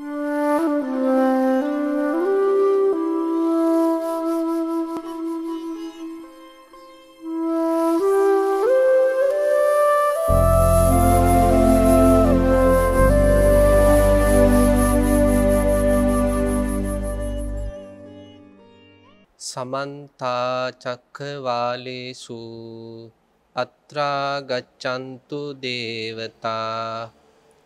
समन्ता चख्रवालिषु अत्रागच्छन्तु देवता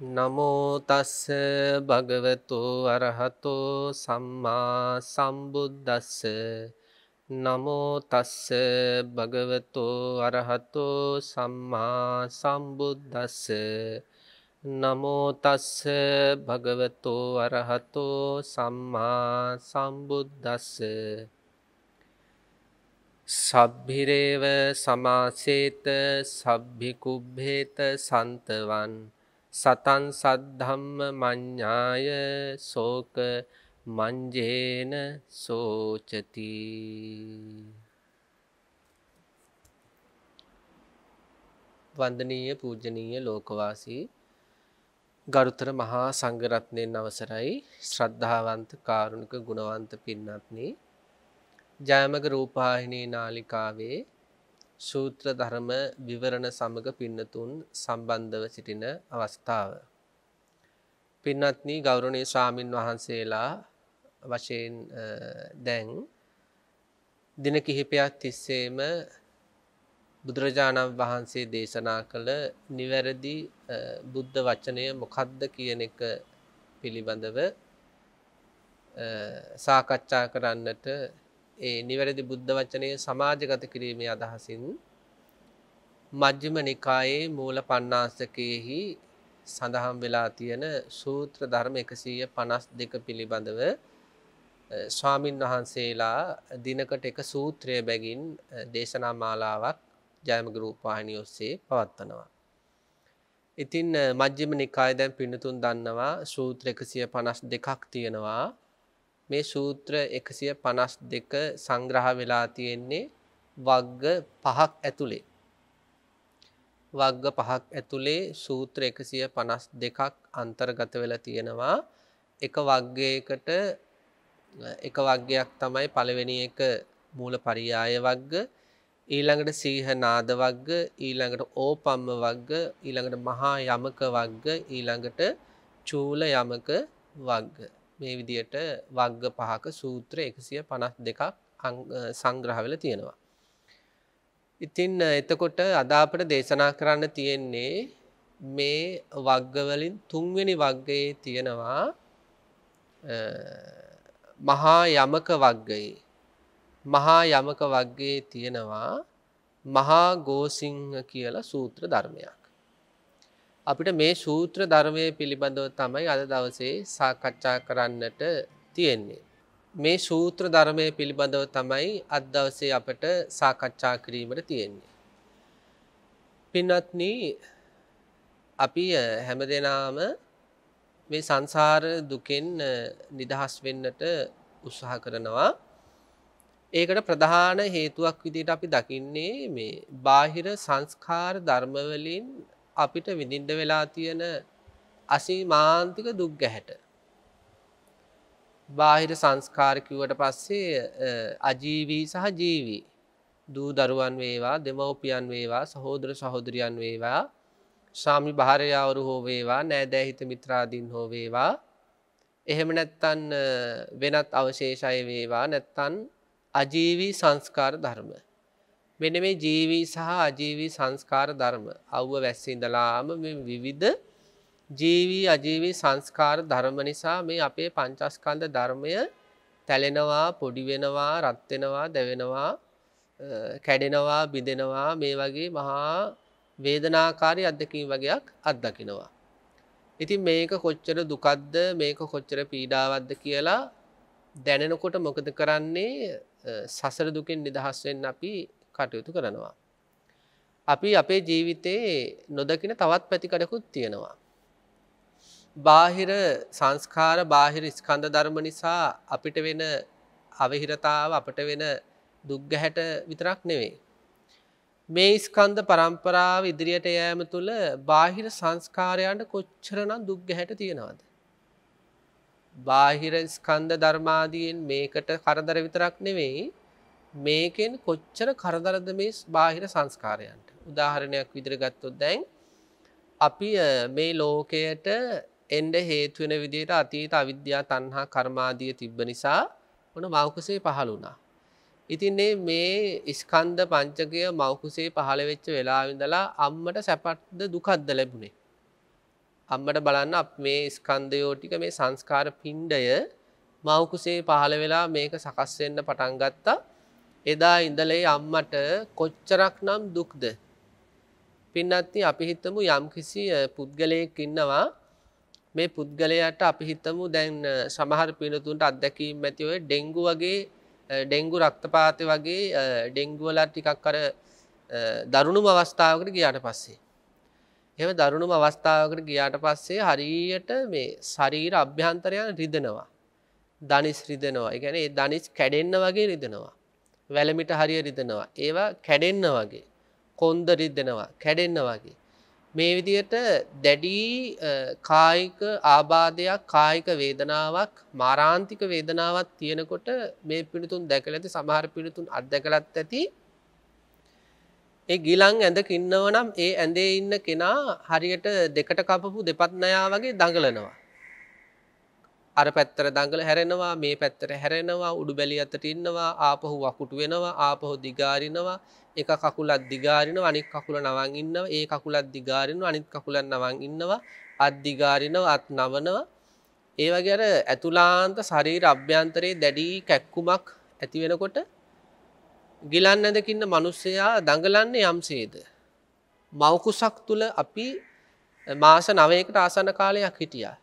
නමෝතස්ස භගවතු අරහතෝ සම්මා සම්බුද්දස්ස නමෝතස්ස භගවතු අරහතෝ සම්මා සම්බුද්දස්ස නමෝතස්ස භගවතු අරහතෝ සම්මා සම්බුද්දස්ස සබ්බිරේව සමාසේත සබ්බිකුබ්බේත සන්තවන් සතන් සද්ධම්ම මඤ්ඤාය සෝක මංජේන සෝචති වන්දනීය පූජනීය ලෝකවාසී ගරුතර මහා සංඝරත්නයන් අවසරයි ශ්‍රද්ධාවන්ත කාරුණික ගුණවන්ත පින්වත්නි ජයමග රූපවාහිනී නාලිකාවේ සූත්‍ර ධර්ම විවරණ සමග පින්නතුන් සම්බන්ධව සිටින අවස්ථාව. පින්නත්නි ගෞරවනීය ස්වාමින් වහන්සේලා වශයෙන් දැන් දින කිහිපයක් තිස්සේම බුදුරජාණන් වහන්සේ දේශනා කළ නිවැරදි බුද්ධ වචනය මොකක්ද කියන එක පිළිබඳව සාකච්ඡා කරන්නට ඒ නිවැරදි බුද්ධ වචනය සමාජගත කිරීමේ අදහසින් මජ්ජිම නිකායේ මූල පණ්ණාසකයෙහි සඳහම් වෙලා තියෙන සූත්‍ර ධර්ම එකසීය පනස් දෙක පිළිබඳව ස්වාමින් වහන්සේලා දිනකට එක සූත්‍රය බැගින් දේශනා මාලාවක් ජයමගරූපාහිනි ඔස්සේ පවත්වනවා. ඉතින් මජ්ජිම නිකාය දැන් පිනතුන් දන්නවා සූත්‍ර එකසිය පනස් දෙකක් තියෙනවා මේ සූත්‍ර 152 සංග්‍රහ වෙලා තියෙන්නේ වග්ග පහක් ඇතුලේ. වග්ග පහක් ඇතුලේ සූත්‍ර 152ක් අන්තර්ගත වෙලා තියෙනවා. එක වග්ගයකට එක වග්ගයක් තමයි පළවෙනි එක මූල පරියාය වග්ග ඊළඟට සීහනාද වග්ග ඊළඟට ඕපම්ම වග්ග ඊළඟට මහා යමක වග්ග ඊළඟට චූල යමක වග්ග මේ විදියට වග්ග පහක සූත්‍ර එකසිය පනස් දෙකක් සංග්‍රහවෙල තියෙනවා. ඉතින් එතකොට අදාපට දේශනා කරන්න තියෙන්නේ මේ වග්ගවලින් තුන්වෙනි වග්ගයේ තියෙනවා මහා යමක වග්ගයේ මහා යමක වග්ගයේ තියෙනවා මහා ගෝසිංහ කියලා සූත්‍ර ධර්මයක් අපිට මේ සූත්‍ර ධර්මය පිළිබඳව තමයි අද දවසේ සාකච්ඡා කරන්නට තියෙන්නේ. මේ සූත්‍ර ධර්මය පිළිබඳව තමයි අද දවසේ අපට සාකච්ඡා කිරීමට තියෙන්නේ. පින්වත්නි අපි හැමදෙනාම මේ සංසාර දුකෙන් නිදහස් වෙන්නට උත්සාහ කරනවා. ඒකට ප්‍රධාන හේතුවක් විදිහට අපි දකින්නේ මේ බාහිර සංස්කාර ධර්ම වලින් අපිට විඳින්ඩ වෙලා තියෙන අසීමාන්තික දුක් ගැහැට. බාහිර සංස්කාරකිවට පස්සේ අජීවී සහ ජීවී දූ දරුවන් වේවා දෙමවපියන් වේවා සහෝදර සහෝදරියන් වේවා ශාමි භාරයාවරු හෝ වේවා නෑදෑහිත මිත්‍රාදීන් හෝ වේවා එහෙම නැත්තන් වෙනත් අවශේෂය වේවා නැත්තන් අජීවී සංස්කාර ධර්ම මෙන මේ ජීවී සහ අජීවී සංස්කාර ධර්ම අව්ව වැස්සිඳලාම විවිධ ජීවී අජීවී සංස්කාර ධර්ම නිසා මේ අපේ පංචස්කන්ද ධර්මය තැලෙනවා පොඩිවෙනවා රත්වෙනවා දැවෙනවා කැඩෙනවා බිඳෙනවා මේ වගේ මහා වේදනාකාරය අත්දකින් වගේයක් අත්දකිනවා. ඉතින් මේක කොච්චර දුකක්ද මේක කොච්චර පීඩාවද්ද කියලා දැනෙනකොට මොකද කරන්නේ සසර දුකෙන් නිදහස්වෙන් අපි කටයුතු කරනවා. අපි අපේ ජීවිතයේ නොදකින තවත් පැතිකඩකුත් තියෙනවා. බාහිර සංස්කාර බාහිර ස්කන්ධ ධර්ම නිසා අපිට වෙන අවහිරතාව අපට වෙන දුක්ගැහැට විතරක් නෙවෙයි. මේ ස්කන්ධ පරම්පරාව ඉදිරියට යෑම තුළ බාහිර සංස්කාරයන්ට කොච්චරනම් දුක්ගැහැට තියෙනවාද. බාහිර ස්කන්ධ ධර්මාදියෙන් මේකට කරදර විතරක් නෙවෙයි මේකෙන් කොච්චර කරදරද මේ බාහිර සංස්කාරයන්ට උදාහරණයක් විදිර ගත්තොත් දැන් අපි මේ ලෝකයට එන්ඩ හේතුවෙන විදියට අතීත අවිද්‍යා තන්හා කර්මාදිය තිබ්බ නිසා ඕන මෞකුසේ පහළ වුණා. ඉතින් මේ ඉස්කන්ද පංචකය මෞකුසේ පහළවෙච්ච වෙලාවිඳලා අම්මට සැපට්ද දුකද්ද ලැබුණේ. අම්මට බලන්න අප මේ ස්කන්දයෝටික මේ සංස්කාර පින්ඩය මෞකුසේ පහළ වෙලා මේක සකස්වෙන්න පටන්ගත්තා එදා ඉඳලේ අම්මට කොච්චරක් නම් දුක්ද. පින්නත්ති අපිහිත්තමු යම්කිසි පුද්ගලයෙක් ඉන්නවා මේ පුද්ගලයට අපිහිත්තමු දැන් සමහර පිනතුන්ට අත්දැකීම් ඇතිවය ඩෙංගු වගේ ඩෙංගු රක්තපාතය වගේ ඩෙංගුවල ටිකක් කර දරුණුම අවස්ථාවකට ගියාට පස්සේ. එම දරුණුම අවස්ථාවකට ගියාට පස්සේ හරියට මේ ශරීර අභ්‍යන්තරයන් රිදනවා. දනිස් රිදනවා. එකැන ඒ දනිස් කැඩෙන්න වගේ රිදනවා. වැලමිට හරිය රිදෙනවා ඒවා කැඩෙන්න වගේ කොන්ද රිදෙනවා කැඩෙන්න වගේ මේ විදියට දැඩි කායික ආබාධයක් කායික වේදනාවක් මාරාන්තික වේදනාවක් තියෙනකොට මේ පිළිතුන් දැකල ඇති සමහර පිළිතුන් අත්දැකලත් ඇති ඒ ගිලං ඇඳ කින්නව නම් ඒ ඇඳේ ඉන්න කෙනා හරියට දෙකට කපපු දෙපත්නයා වගේ දඟලනවා අර පැත්තර දඟල හැරෙනවා මේ පැත්තර හැරෙනවා උඩු බැලි අතට ඉන්නවා ආපහු වකුට වෙනවා ආපහෝ දිගාරිනවා එක කකුලත් දිගාරින අනික් කකුල නවන් ඉන්නව ඒ කකුලත් දිගාරින අනිත් කකුලන් නවන් ඉන්නවා අත්දිගාරිනව අත් නවනවා ඒ වගේ අර ඇතුලාන්ත ශරීර අභ්‍යන්තරයේ දැඩි කැක්කුමක් ඇති වෙනකොට ගිලන් ඇදකින්න මිනිස්සයා දඟලන්නේ යම්සේද මවකුසක් තුල අපි මාස 9කට ආසන්න කාලයක් හිටියා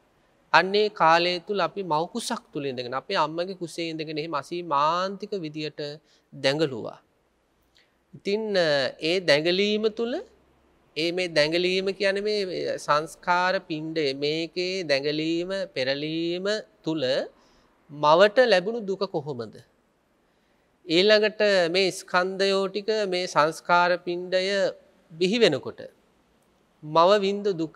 අන්නේ කාලය තුළ අපි මවකුසක් තුළින්දගෙන අපේ අම්මගේ කුසේ ඉඳගෙන මසී මාන්තික විදියට දැඟලුවා. ඉතින් ඒ දැඟලීම තුළ ඒ මේ දැඟලීම කියන මේ සංස්කාර පින්ඩ මේකේ දැඟලීම පෙරලීම තුළ මවට ලැබුණු දුක කොහොමද. ඊළඟට මේ ස්කන්දයෝටික මේ සංස්කාර පින්ඩය බිහි වෙනකොට මව වින්ද දුක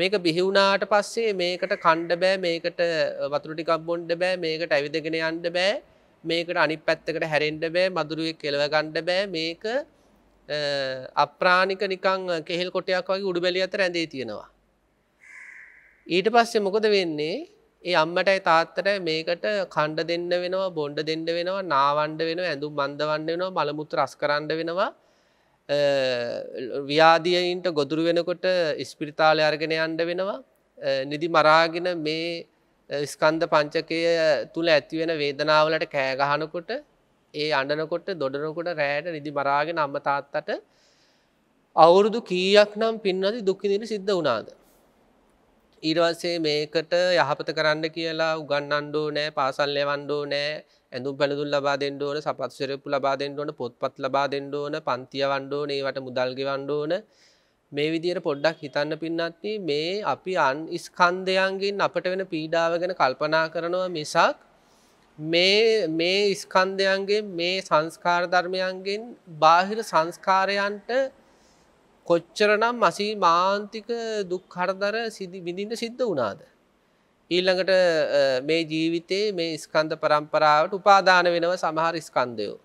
මේක බිහිවුණාට පස්සේ මේකට කණ්ඩ බෑ මේකට වතුරටිකක්බොන්්ඩ බෑ මේකට ඇවිදගෙන අන්ඩ බෑ මේකට අනි පැත්තකට හැරෙන්ඩ බෑ මදුරුවක් කෙලව ගණ්ඩ බෑ මේක අප්‍රාණික නිකං කෙහෙල් කොටයක් වගේ උඩු බැලි අත රැඳේ තියෙනවා. ඊට පස්සේ මොකද වෙන්නේ ඒ අම්මටයි තාත්තට මේකට කණ්ඩ දෙන්න වෙනවා බොන්්ඩ දෙන්න වෙනවා නාවන්ඩ වෙන ඇඳු බන්ධවන්න වෙනවා බලමුත්තු රස් කරන්න වෙනවා ව්‍යාධියයින්ට ගොදුරු වෙනකොට ඉස්පිරිතාලය අර්ගෙන අන්ඩ වෙනවා නිදි මරාගෙන මේ ස්කන්ධ පංචකය තුළ ඇතිවෙන වේදනාවලට කෑගහනකොට ඒ අඩනකොට දොඩනකොට රෑට නිදි මරාගෙන අම්ම තාත්තට අවුරුදු කීයක් නම් පින්නති දුක්කිදින සිද්ධ වුණාද. ඊරවස්සේ මේකට යහපත කරන්න කියලා උගන්නන්ඩෝ නෑ පාසල්ලය වන්ඩෝ නෑ ඇඳුම් පැළඳුම් ලබා දෙන්න ඕන සපත්තු සෙරෙප්පු ලබා දෙන්න ඕන පොත්පත් ලබා දෙන්න ඕන පන්තිය වන්න ඕන ඒවට මුදල් ගෙවන්න ඕන මේ විදියට පොඩ්ඩක් හිතන්න පින්නත් මේ අපි අන් ස්කන්ධයන්ගෙන් අපට වෙන පීඩාව ගැන කල්පනා කරනවා මිසක් මේ මේ ස්කන්ධයන්ගේ මේ සංස්කාර ධර්මයන්ගෙන් බාහිර සංස්කාරයන්ට කොච්චරනම් මසී මාන්තික දුක් හරදර සිදි විඳින්න සිද්ධ වුණාද ඊළඟට මේ ජීවිතයේ මේ ස්කන්ධ પરම්පරාවට උපාදාන වෙනව සමහර ස්කන්ධයෝ.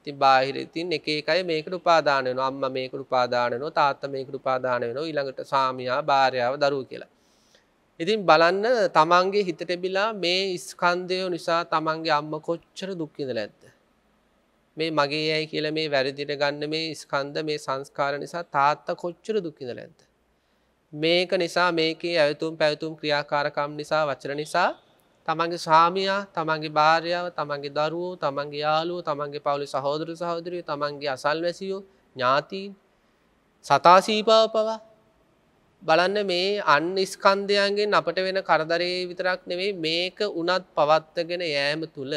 ඉතින් බාහිර ඉතින් එක එකයි මේකට උපාදාන වෙනවා. අම්මා මේකට උපාදාන වෙනවා, තාත්තා මේකට උපාදාන වෙනවා, ඊළඟට සාමියා, භාර්යාව, දරුවෝ කියලා. ඉතින් බලන්න තමන්ගේ හිතට බිලා මේ ස්කන්ධය නිසා තමන්ගේ අම්ම කොච්චර දුක්කිඳල ඇත්ද. මේ මගේ ඇයි කියල මේ වැරදිට ගන්න මේ ස්කන්ධ මේ සංස්කාර නිසා තාත්තා කොච්චර දුක්කිඳල ඇත්ද. මේක නිසා මේකේ ඇවතුම් පැවතුම් ක්‍රියාකාරකම් නිසා වචන නිසා තමන්ගේ සාමියා තමන්ගේ භාරයාව තමන්ගේ දරුවෝ තමන්ගේ යාලුව තමන්ගේ පවුලි සහෝදර සහෝදරය තමන්ගේ අසල් වැසියෝ ඥාතීන් සතාසීපාව පවා බලන්න මේ අන්න ස්කන්ධයන්ගෙන් අපට වෙන කරදරේ විතරක් නෙවෙයි මේක උනත් පවත්තගෙන යෑම තුළ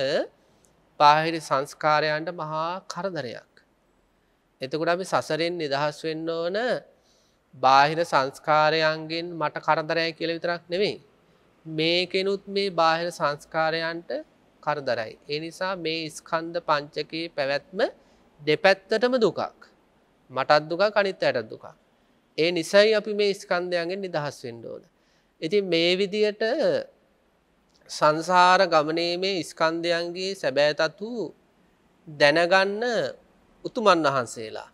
පාහිරි සංස්කාරයන්ට මහා කරදරයක්. එතකොට අපි සසරෙන් නිදහස් වෙන්න ඕන බාහිර සංස්කාරයන්ගෙන් මට කරදරය කියල විතරක් නෙවෙයි. මේකෙනුත් මේ බාහිර සංස්කාරයන්ට කරදරයි. එනිසා මේ ඉස්කන්ද පංචකයේ පැවැත්ම දෙපැත්තටම දුකක්. මටත් දුක කනිත් ඇයටත් දුකක්. ඒ නිසයි අපි මේ ස්කන්ධයන්ගෙන් නිදහස් වෙන්ඩෝන. ඉති මේ විදියට සංසාර ගමනේ මේ ඉස්කන්ධයන්ගේ සැබෑතතු දැනගන්න උතුමන් වහන්සේලා.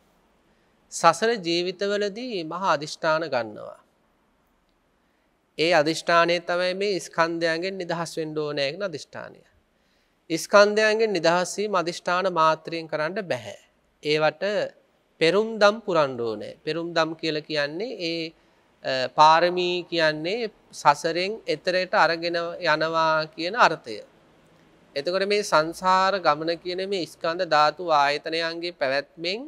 සසර ජීවිතවලදී මහා අධිෂ්ඨාන ගන්නවා. ඒ අධිෂ්ඨානය තමයි මේ ස්කන්ධයන්ගෙන් නිදහස් වෙන්ඩෝනයගෙන අධිෂ්ඨානය. ස්කන්ධයන්ගෙන් නිදහස්සී මධිෂ්ඨාන මාත්‍රයෙන් කරන්න බැහැ. ඒවට පෙරුම් දම් පුරන්්ඩෝනෑ පෙරුම් දම් කියල කියන්නේ ඒ පාරමී කියන්නේ සසරෙන් එතරයට අරගෙන යනවා කියන අර්ථය. එතකොට මේ සංසාර ගමන කියන මේ ස්කන්ධ ධාතු ආයතනයන්ගේ පැවැත්මෙන්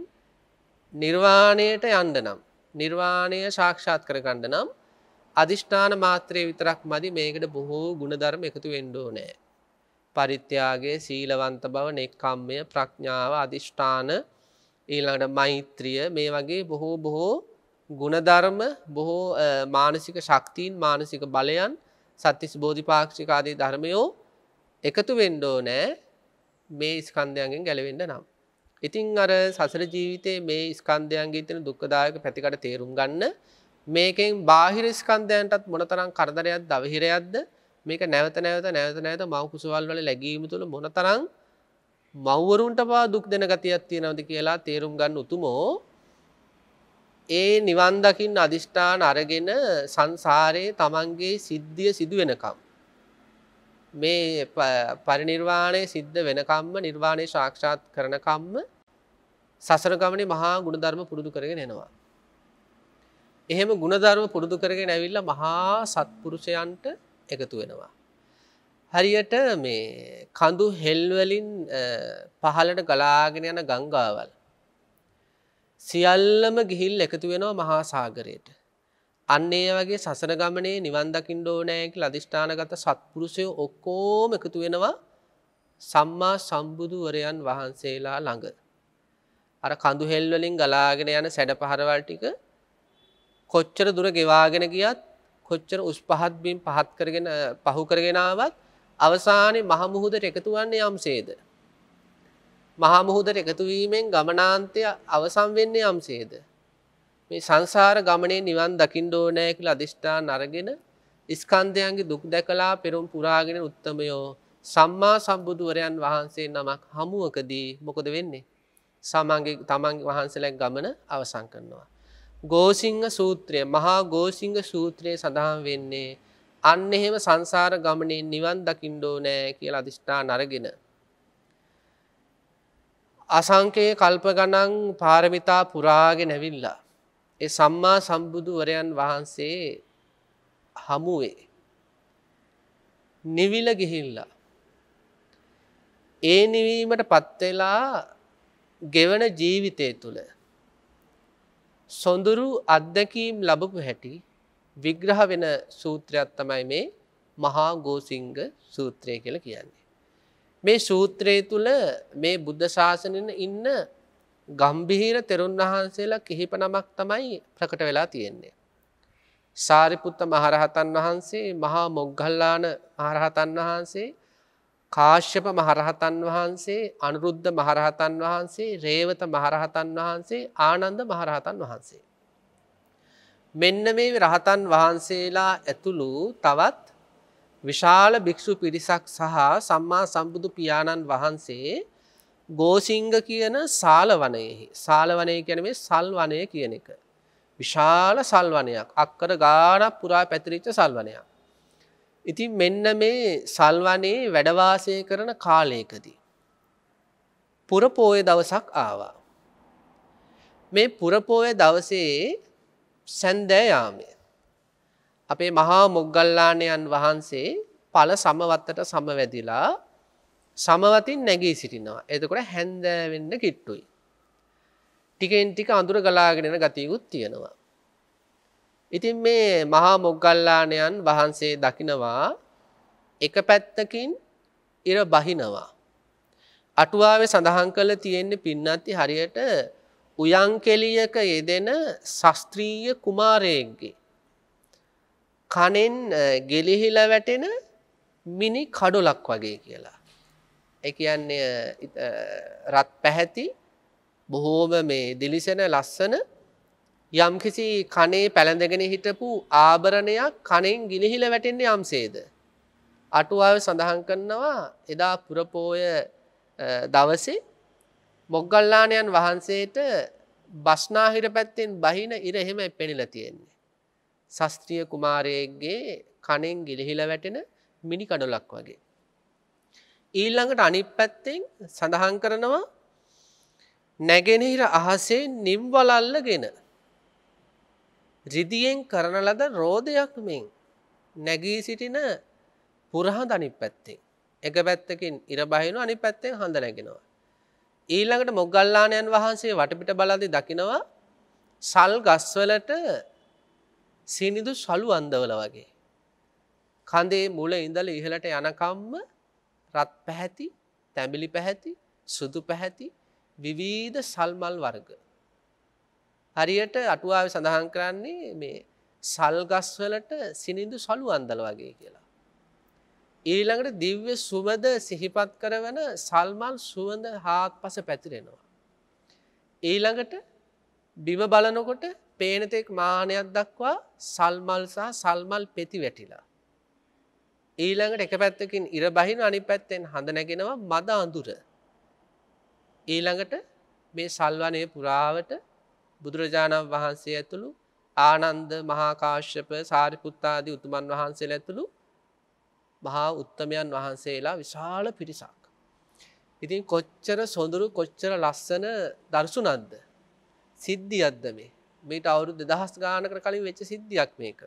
නිර්වාණයට යන්න නම් නිර්වාණය ශාක්ෂාත් කරගන්න නම් අධිෂ්ඨාන මාත්‍රය විතරක් මදි මේකට බොහෝ ගුණධර්ම එකතු වෙන්ඩෝ නෑ. පරිත්‍යයාගේ සීලවන්ත බව නෙක්කම්මය ප්‍රඥාව අධිෂ්ඨාන ඊළඟට මෛත්‍රිය මේ වගේ බොහෝ බොහෝ ගුණධර්ම බොහෝ මානසික ශක්තිීන් මානසික බලයන් සතතිස් බෝධිපාක්ෂිකාදී ධර්මයෝ එකතු වෙන්ඩෝ නෑ මේ ස්කන්ධයන්ගෙන් ගැලවෙඩ නම්. ඉතිං අර සසර ජීවිතයේ මේ ස්කන්ධයන්ගේ තින දුක්කදායක පැතිකට තේරුම් ගන්න මේකෙන් බාහිර ස්කන්ධයන්ටත් මොනතරම් කරදරයක් දවහිරයක්ද මේක නැවත නැවත නැවත නැත මවකුසවල් වල ලැගීම තුළ මොනතරං මව්වරුන්ට පා දුක් දෙන ගතියක් තියෙනවද කියලා තේරුම් ගන්න උතුමෝ ඒ නිවන්දකින් අධිෂ්ඨාන අරගෙන සංසාරයේ තමන්ගේ සිද්ධිය සිදුවෙනකම් මේ පරිනිර්වාණය සිද්ධ වෙනකම්ම නිර්වාණය ශාක්ෂාත් කරනකම්ම සසන ගමන මහා ගුණධර්ම පුරුදු කරගෙන නෙනවා. එහෙම ගුණධර්ම පුරුදු කරගෙන ඇවිල්ල මහා සත්පුරුෂයන්ට එකතු වෙනවා. හරියට මේ කඳු හෙල්වලින් පහලට ගලාගෙන යන ගංගාවල්. සියල්ලම ගිහිල් එකතු වෙනවා මහා සාගරයට. අන්න ඒ වගේ සසන ගමනේ නිවන් දකින්න ඕනෑකි ලදිෂ්ඨානගත සත්පුරුෂය ඔක්කෝම එකතු වෙනවා සම්මා සම්බුදුවරයන් වහන්සේලා ළඟ. අර කඳුහෙල්වලින් ගලාගෙන යන සැඩ පහරවල් ටික කොච්චර දුර ගෙවාගෙන ගියත් කොච්චර උස් පහත්බින් පහත් කරගෙන පහු කරගෙනාවත් අවසානයේ මහමුහුදට එකතුවන්නේ යම්සේද. මහමුහුදට එකතුවීමෙන් ගමනාන්තය අවසම් වෙන්නේ යම්සේද. මේ සංසාර ගමනේ නිවන් දකිින් ඩෝනෑ කියල අධිෂ්ඨාන අරගෙන ඉස්කන්ධයන්ගේ දුක් දැකලා පෙරුම් පුරාගෙන උත්තමයෝ සම්මා සම්බුදුවරයන් වහන්සේ නමක් හමුවකදී මොකොද වෙන්නේ. සමන්ගේ තමන් වහන්සලැක් ගමන අවසං කරනවා. ගෝසිංහ සූත්‍රය මහා ගෝසිංහ සූත්‍රයේ සඳහන් වෙන්නේ අන්න එහෙම සංසාර ගමනේ නිවන් දකිින්ඩෝ නෑ කියල අධිෂ්ඨා නරගෙන. අසංකයේ කල්ප ගණන් පාරමිතා පුරාගෙන ඇවිල්ලා. ඒ සම්මා සම්බුදුවරයන් වහන්සේ හමුවේ නිවිල ගිහිල්ලා ඒ නිවීමට පත්වෙලා ගෙවන ජීවිතය තුළ සොඳුරු අත්දැකීම් ලබපු හැටි විග්‍රහ වෙන සූත්‍රයක් තමයි මේ මහා ගෝසිංග සූත්‍රය කළ කියන්නේ. මේ සූත්‍රය තුළ මේ බුද්ධ ශාසනන ඉන්න ගම්බිහිර තෙරුන් වහන්සේලා කිහිප නමක් තමයි ප්‍රකට වෙලා තියෙන්නේ. සාරිපුත්ත මහරහතන් වහන්සේ මහා මොග්ගල්ලාන මහරහතන් වහන්සේ කාශ්‍යප මහරහතන් වහන්සේ අනුරුද්ධ මහරහතන් වහන්සේ රේවත මහරහතන් වහන්සේ ආනන්ද මහරහතන් වහන්සේ. මෙන්න මේ රහතන් වහන්සේලා ඇතුළු තවත් විශාල භික්‍ෂු පිරිසක් සහ සම්මා සම්බුදු පියාණන් වහන්සේ ගෝසිංග කියන සාල වනයෙහි සාල වනය කැනේ සල් වනය කියන එක. විශාල සල් වනයක් අක්කර ගානක් පුරා පැතිරිච්ච සල් වනයක්. ඉතින් මෙන්න මේ සල්වනයේ වැඩවාසය කරන කාලයකදී. පුරපෝය දවසක් ආවා. මේ පුරපෝය දවසේ සැන්දෑයාමය. අපේ මහා මොග්ගල්ලානයන් වහන්සේ පල සමවත්තට සමවැදිලා සමවතින් නැගී සිටිනවා. එතකොට හැන්දෑවෙන්න කිට්ටුයි. ටිකෙන් ටික අඳුර ගලාගෙනෙන ගතයකුත් තියෙනවා. ඉතින් මේ මහා මොග්ගල්ලානයන් වහන්සේ දකිනවා එක පැත්තකින් ඉර බහිනවා. අටුවාවේ සඳහන් කළ තියෙන්නේ පින්නත්ති හරියට උයංකෙලියක යෙදෙන ශස්ත්‍රීය කුමාරයෙක්ගේ. කනෙන් ගෙලිහිල වැටෙන මිනි කඩුලක් වගේ කියලා. එකයන්නේ රත් පැහැති බොහෝම මේ දිලිසෙන ලස්සන යම්කිසි කනේ පැළඳගෙන හිටපු ආභරණයක් කනෙන් ගිලිහිල වැටෙන්නේ යම්සේද. අටුවාව සඳහන් කරනවා එදා පුරපෝය දවසේ මොග්ගල්ලානයන් වහන්සේට බස්නාහිර පැත්තෙන් බහින ඉර එහෙම පෙනිල තියෙන්නේ. ශස්ත්‍රිය කුමාරයක්ගේ කනෙන් ගිලිහිල වැටෙන මිනිකඩොලක් වගේ. ඊළඟට අනිත් පැත්තෙන් සඳහන් කරනවා නැගෙනහිර අහසේ නිම්වලල්ලගෙන රිදියෙන් කරන ලද රෝධයක් මෙන් නැගී සිටින පුරහඳ අනිත් පැත්තෙන් එක පැත්තකින් ඉර බහිනවා අනිත් පැත්තෙන් හඳ නැගෙනවා ඊළඟට මොග්ගල්ලාණන් වහන්සේ වටපිට බලද්දී දකිනවා සල් ගස්වලට සීනිදු සලු අන්දවල වගේ කඳේ මුල ඉඳලා ඉහළට යනකම්ම රත් පැහැති තැමිලි පැහැති සුදු පැහැති විවිධ සල්මල් වර්ග. හරියට අටුවාව සඳහන් කරන්නේ මේ සල්ගස්වලට සිනිදු සලු අන්දල වගේ කියලා. ඊළඟට දිව්‍ය සුවද සිහිපත් කරවන සල්මල් සුවඳ හාත් පස පැතිරෙනවා. ඊළඟට බිම බලනකොට පේනතෙක් මානයක් දක්වා සල්මල් සහ සල්මල් පෙති වැටිලා. ඊළඟට එක පැත්තකින් ඉර බහින අනි පැත්තෙන් හඳ නැගෙනවා මද අඳුර. ඊළඟට මේ සල්වනය පුරාවට බුදුරජාණන් වහන්සේ ඇතුළු ආනන්ද මහාකාශ්‍යප සාරිපුත්තාදී උතුමන් වහන්සේ ඇතුළු මහා උත්තමයන් වහන්සේලා විශාල පිරිසක්. ඉතින් කොච්චර සොඳුරු කොච්චර ලස්සන දර්ශුනන්ද. සිද්ධියද්ද මේ මේට අවුරුදු දහස් ගානකට කලින් වෙච්ච සිද්ධියක් මේක.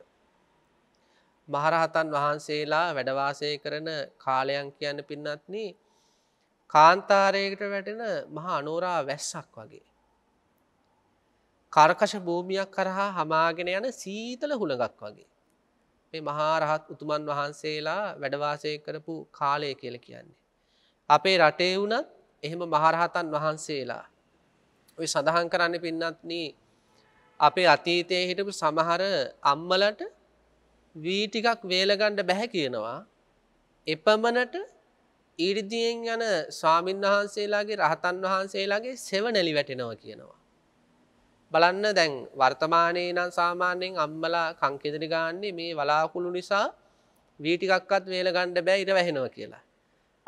මහරහතන් වහන්සේලා වැඩවාසය කරන කාලයන් කියන්න පින්නත්න කාන්තාරයකට වැටෙන මහා අනෝරා වැස්සක් වගේ. කර්කශ භූමියක් කරහා හමාගෙන යන සීතල හුළඟක් වගේ. මේ මහාරහත් උතුමන් වහන්සේලා වැඩවාසය කරපු කාලය කියල කියන්නේ. අපේ රටේ වුණත් එහෙම මහරහතන් වහන්සේලා. ඔය සඳහන් කරන්න පින්නත්න අපේ අතීතය හිටපු සමහර අම්මලට වී ටිකක් වේලගණ්ඩ බැහැ කියනවා එපමණට ඉරිදියෙන් යන ස්වාමීන් වහන්සේලාගේ රහතන් වහන්සේලාගේ සෙවනැලි වැටෙනවා කියනවා. බලන්න දැන් වර්තමානයේ නම් සාමාන්‍යයෙන් අම්මලා කංකෙදරි ගන්නේ මේ වලාකුළු නිසා වී ටිකක්වත් වේලගණ්ඩ බෑ ඉර වැහෙනවා කියලා.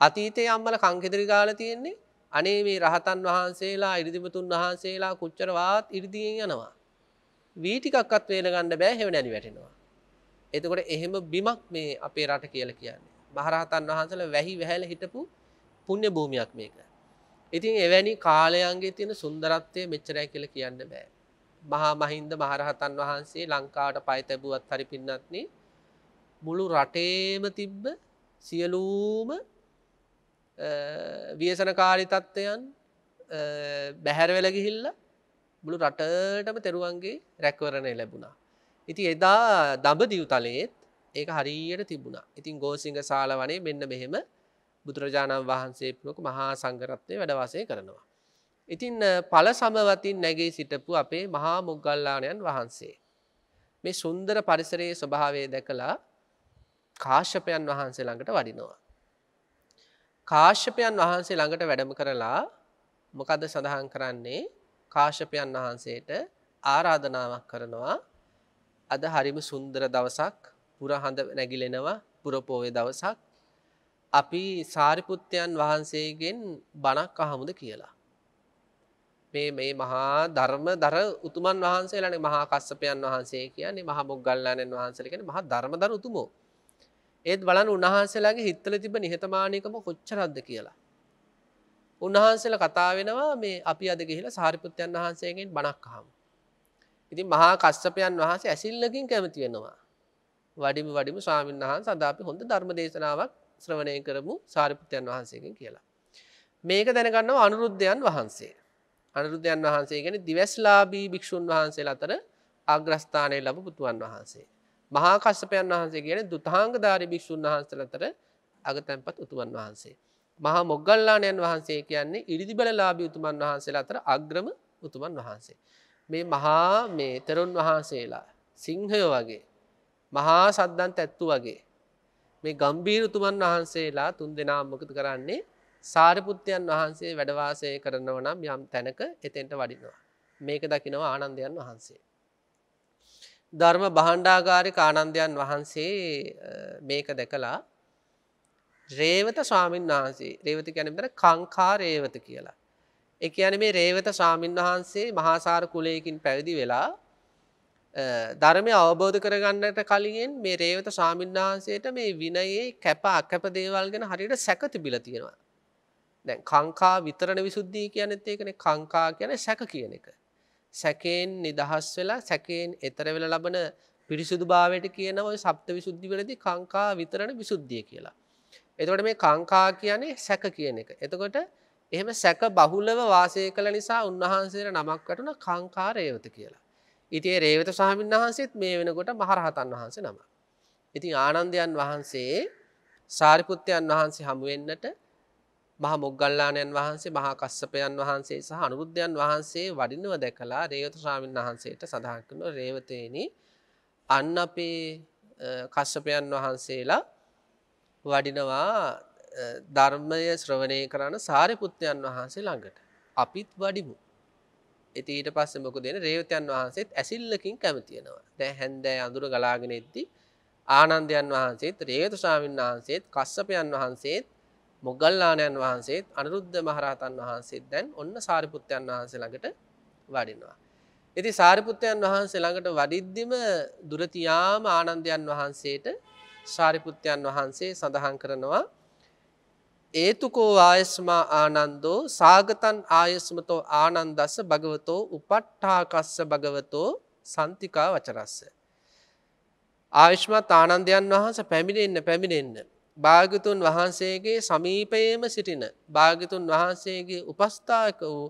අතීතයේ අම්මල කංකෙදරි ගාලා තියෙන්නේ අනේ මේ රහතන් වහන්සේලා ඉරිදිමතුන් වහන්සේලා කුච්චරවත් ඉරිදියෙන් යනවා. වී ටිකක්වත් වේලගණ්ඩ බෑ හෙවණැලි වැටෙනවා. එතකොට එහෙම බිමක් මේ අපේ රට කියල කියන්නේ මහරහතන් වහන්සල වැහි වැහැල හිටපු පුුණ්‍ය භූමයක් මේක ඉතින් එවැනි කාලයන්ගේ තියෙන සුන්දරත්වය මෙච්චරෑ කියල කියන්න බෑ මහා මහින්ද මහරහතන් වහන්සේ ලංකාට පයිතැබුවත් හරි පින්නත්න මුළු රටේම තිබ්බ සියලූම වියසනකාරි තත්ත්වයන් බැහැරවෙලගිහිල්ල මුළු රටටම තෙරුවන්ගේ රැක්වරණය ලැබුණා ඉති එදා දඹදිව් තලයේත් ඒක හරියට තිබුණා ඉතින් ගෝසිංහ සාල වනේ මෙන්න මෙහෙම බුදුරජාණන් වහන්සේ ලොකු මහා සංගරත්වය වැඩවාසය කරනවා. ඉතින් පල සමවතින් නැගේ සිටපු අපේ මහා මුගල්ලානයන් වහන්සේ. මේ සුන්දර පරිසරයේ ස්වභාවය දැකලා කාශ්‍යපයන් වහන්සේ ළඟට වඩිනවා. කාශ්‍යපයන් වහන්සේ ළඟට වැඩම කරලා මොකද සඳහන් කරන්නේ කාශ්‍යපයන් වහන්සේට ආරාධනාවක් කරනවා අද හරිම සුන්දර දවසක් පුරහඳ නැගිලෙනවා පුරපෝය දවසක් අපි සාරිපුත්තයන් වහන්සේගෙන් බණක් අහමුද කියලා. මේ මේ මහා ධර්ම දර උතුමන් වහන්සේලන මහා කස්සපයන් වහන්සේ කියන්නේ මහා මොග්ගල්ලානන් වහන්සේලගෙන මහා ධර්ම දර උතුමෝ. ඒත් බලන් උන්වහන්සේලාගේ හිත්තල තිබ නිහතමානයකම කොච්චරද්ද කියලා. උන්වහන්සේල කතා වෙනවා මේ අපි අද ගිහිලා සාරිපුත්තයන් වහන්සේගෙන් බණක් අහමු. ඉතින් මහා කස්සපයන් වහන්සේ ඇසිල්ලකින් කැමති වෙනවා. වඩිම වඩිම ස්වාමීන් වහන් සදාපි හොඳ ධර්ම දේශනාවක් ශ්‍රවණය කරමු සාරිපුතයන් වහන්සේකින් කියලා. මේක දැනගන්නව අනුරුද්ධයන් වහන්සේ. අනුරුද්ධයන් වහන්සේ ගැන දිවස්ලාබී භික්‍ෂූන් වහන්සේ අතර අග්‍රස්ථානය ලබ පුතුවන් වහන්සේ. මහා කස්සපයන් වහන්සේ කියන දුතාංග ධාරි භික්‍ෂූන් වහන්සල අතර අගතැන්පත් උතුමන් වහන්සේ. මහා මොගල්ලානයන් වහන්සේ කියන්නේ ඉරිදිබලලාබී උතුමන් වහන්සේලා අතර අග්‍රම උතුමන් වහන්සේ. මේ මහා මේ තෙරුන් වහන්සේලා සිංහයෝ වගේ මහා සද්දන්ත ඇත්තු වගේ මේ ගම්බීරතුමන් වහන්සේලා තුන් දෙනා මොකද කරන්නේ සාරිපුත්්‍යයන් වහන්සේ වැඩවාසය කරනව නම් යම් තැනක එතෙන්ට වඩිනවා මේක දකිනවා ආනන්දයන් වහන්සේ ධර්ම බහණ්ඩාගාරි කානන්දයන් වහන්සේ මේක දැකලා රේවත ස්වාමීන් වහන්සේ රේවති ගැනතර කංකා රේවත කියලා එක යන මේ රේවත ශාමීන් වහන්සේ මහාසාර කුලයකින් පැවිදි වෙලා ධර්මය අවබෝධ කරගන්නට කලින් මේ රේවත ශාමීන් වහන්සේට මේ විනයේ කැප අකැප දේවල් ගෙන හරියට සැකති බිල තියෙනවා. දැන් කංකා විතරණ විසුද්ධී කියනෙත් ඒකන කංකා කියන සැක කියන එක. සැකයෙන් නිදහස් වෙලා සැකයෙන් එතර වෙල ලබන පිරිසුදු භාවයට කියන ඔය සප්ත විසුද්ධි වලදි කංකා විතරණ විසුද්ධිය කියලා. එතකොට මේ කංකා කියන්නේ සැක කියන එක. එතකොට එහෙම සැක බහුලව වාසය කළ නිසා උන්වහන්සේට නමක් වටන කංකා රේවත කියලා. ඉතිේ රේවත සාමීන් වහන්සේත් මේ වෙනකොට මහරහතන් වහන්සේ නම. ඉතින් ආනන්දයන් වහන්සේ සාරිපුත්්‍යයන් වහන්සේ හමුවෙන්නට මහ මුොගල්ලානයන් වහන්සේ මහාකස්සපයන් වහන්සේ සහ අනුරුද්ධයන් වහන්සේ වඩිනව දැකලා රේවත ශාමීන් වහන්සේට සඳහකන රේවතයනි අන්න අපේ කශ්‍යපයන් වහන්සේලා වඩිනවා ධර්මය ශ්‍රවණය කරන්න සාරිපුත්්‍යයන් වහන්සේ ළඟට අපිත් වඩිමු එතිට පස්ස මොක දෙන රේවතයන් වහන්සේත් ඇසිල්ලකින් කැමතියෙනවා දැ හැන්දෑ අඳුර ගලාගෙන එද්දි ආනන්දයන් වහන්සේත් රේතු ශාමීන් වහන්සේත් කස්සපයන් වහන්සේත් මුගල්ලානයන් වහන්සේත් අනුරුද්ධ මහරහතන් වහන්සේත් දැන් ඔන්න සාරිපුත්්‍යයන් වහන්සේ ළඟට වඩිනවා ඉති සාරිපුත්්‍යයන් වහන්සේ ළඟට වඩිද්දිම දුරතියාම ආනන්දයන් වහන්සේට සාරිපුත්්‍යයන් වහන්සේ සඳහන් කරනවා ඒතුකෝ ආයස්මා ආනන්දෝ සාගතන් ආයස්මතෝ ආනන්දස්ස භගවතෝ උපට්ඨාකස්ස භගවතෝ සන්තිකා වචරස්ස. ආයශ්මත් ආනන්දයන් වහන්ස පැමිණෙන්න පැමිණෙන්න. භාගතුන් වහන්සේගේ සමීපයේම සිටින භාගතුන් වහන්සේගේ උපස්ථායක වූ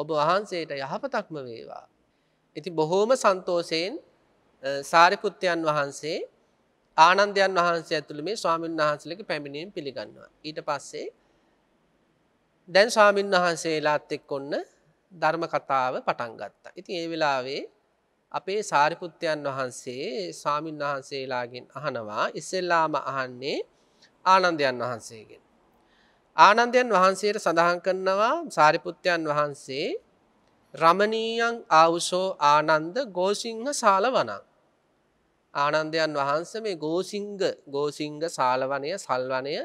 ඔබ වහන්සේට යහපතක්ම වේවා. ඉති බොහෝම සන්තෝසයෙන් සාරිපුත්්‍යයන් වහන්සේ ආනන්දයන් වහන්සේ ඇතුළ මේ ස්වාමීන් වහන්සලක පැමිණීම පිළිගන්නවා. ඊට පස්සේ දැන් ස්වාමීන් වහන්සේලාත් එක් ඔන්න ධර්ම කතාව පටන් ගත්තා. ඉතින් ඒ වෙලාවේ අපේ සාරිපුත්්‍යයන් වහන්සේ ස්වාමීන් වහන්සේලාගෙන් අහනවා ඉස්සෙල්ලාම අහන්නේ ආනන්දයන් වහන්සේගෙන්. ආනන්දයන් වහන්සේට සඳහන් කරනවා සාරිපුත්්‍යයන් වහන්සේ රමණීයන් ආවුසෝ ආනන්ද ගෝසිංහ සාල වනක්. ආනන්දයන් වහන්ස මේ ගෝසිංග ගෝසිංග සාලවනය සල්වනය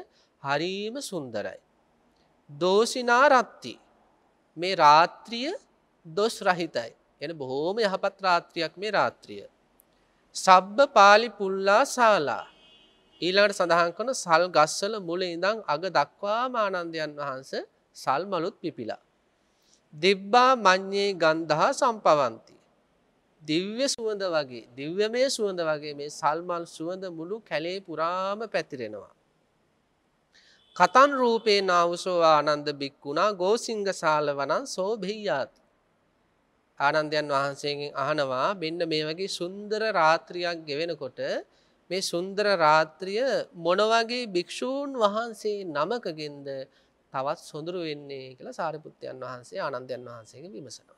හරීම සුන්දරයි. දෝසිනාරත්ති මේ රාත්‍රිය දොස් රහිතයි. එන බොහෝම යහපත් රාත්‍රියයක් මේ රාත්‍රිය. සබ්බ පාලි පුල්ලා සාලා ඊළඟට සඳහන් කන සල් ගස්සල මුල ඉඳං අග දක්වා මානන්දයන් වහන්ස සල් මලුත් පිපිලා. දෙබ්බා මං්්‍යයේ ගන්දහා සම්පවන්ති. දිව්‍ය සුවඳ වගේ දිව්‍යමය සුවඳ වගේ මේ සල්මල් සුවඳ මුළු කැලේ පුරාම පැතිරෙනවා. කතන් රූපේ නාවසෝ ආනන්ද බික්කුණා ගෝසිංග සාල වනන් සෝභෙයාත්. ආනන්දයන් වහන්සේගෙන් අහනවා මෙන්න මේ වගේ සුන්දර රාත්‍රියක් ගෙවෙනකොට මේ සුන්දර රාත්‍රිය මොනවගේ භික්‍ෂූන් වහන්සේ නමකගෙන්ද තවත් සොඳුරු වෙන්නේ කියලා සාරිපුත්්‍යයන් වහන්සේ ආනන්දයන් වහන්සේගේ විමසනවා.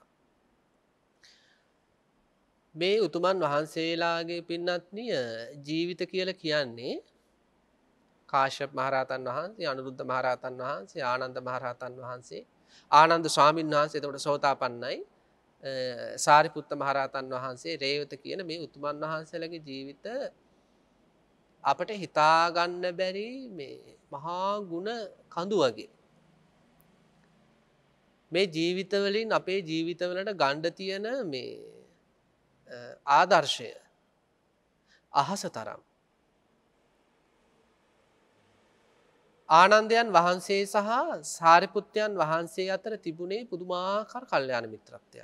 මේ උතුමන් වහන්සේලාගේ පින්නත්නිය ජීවිත කියල කියන්නේ කාශ්‍යප මහරහතන් වහන්සේ අනුරුද්ධ මහරහතන් වහන්සේ ආනන්ද මහරහතන් වහන්සේ ආනන්ද ස්වාමීන් වහන්සේ තකට සෝතා පන්නයි සාරිපුත්ත මහරහතන් වහන්සේ රේවත කියන මේ උතුමන් වහන්සේලගේ ජීවිත අපට හිතාගන්න බැරි මේ මහා ගුණ කඳු වගේ මේ ජීවිතවලින් අපේ ජීවිතවලට ගණ්ඩ තියෙන මේ ආදර්ශය අහස තරම්. ආනන්දයන් වහන්සේ සහ සාරිපුත්්‍යයන් වහන්සේ අතර තිබුණේ පුදුමාකර කල්්‍යයාන මිත්‍රත්වය.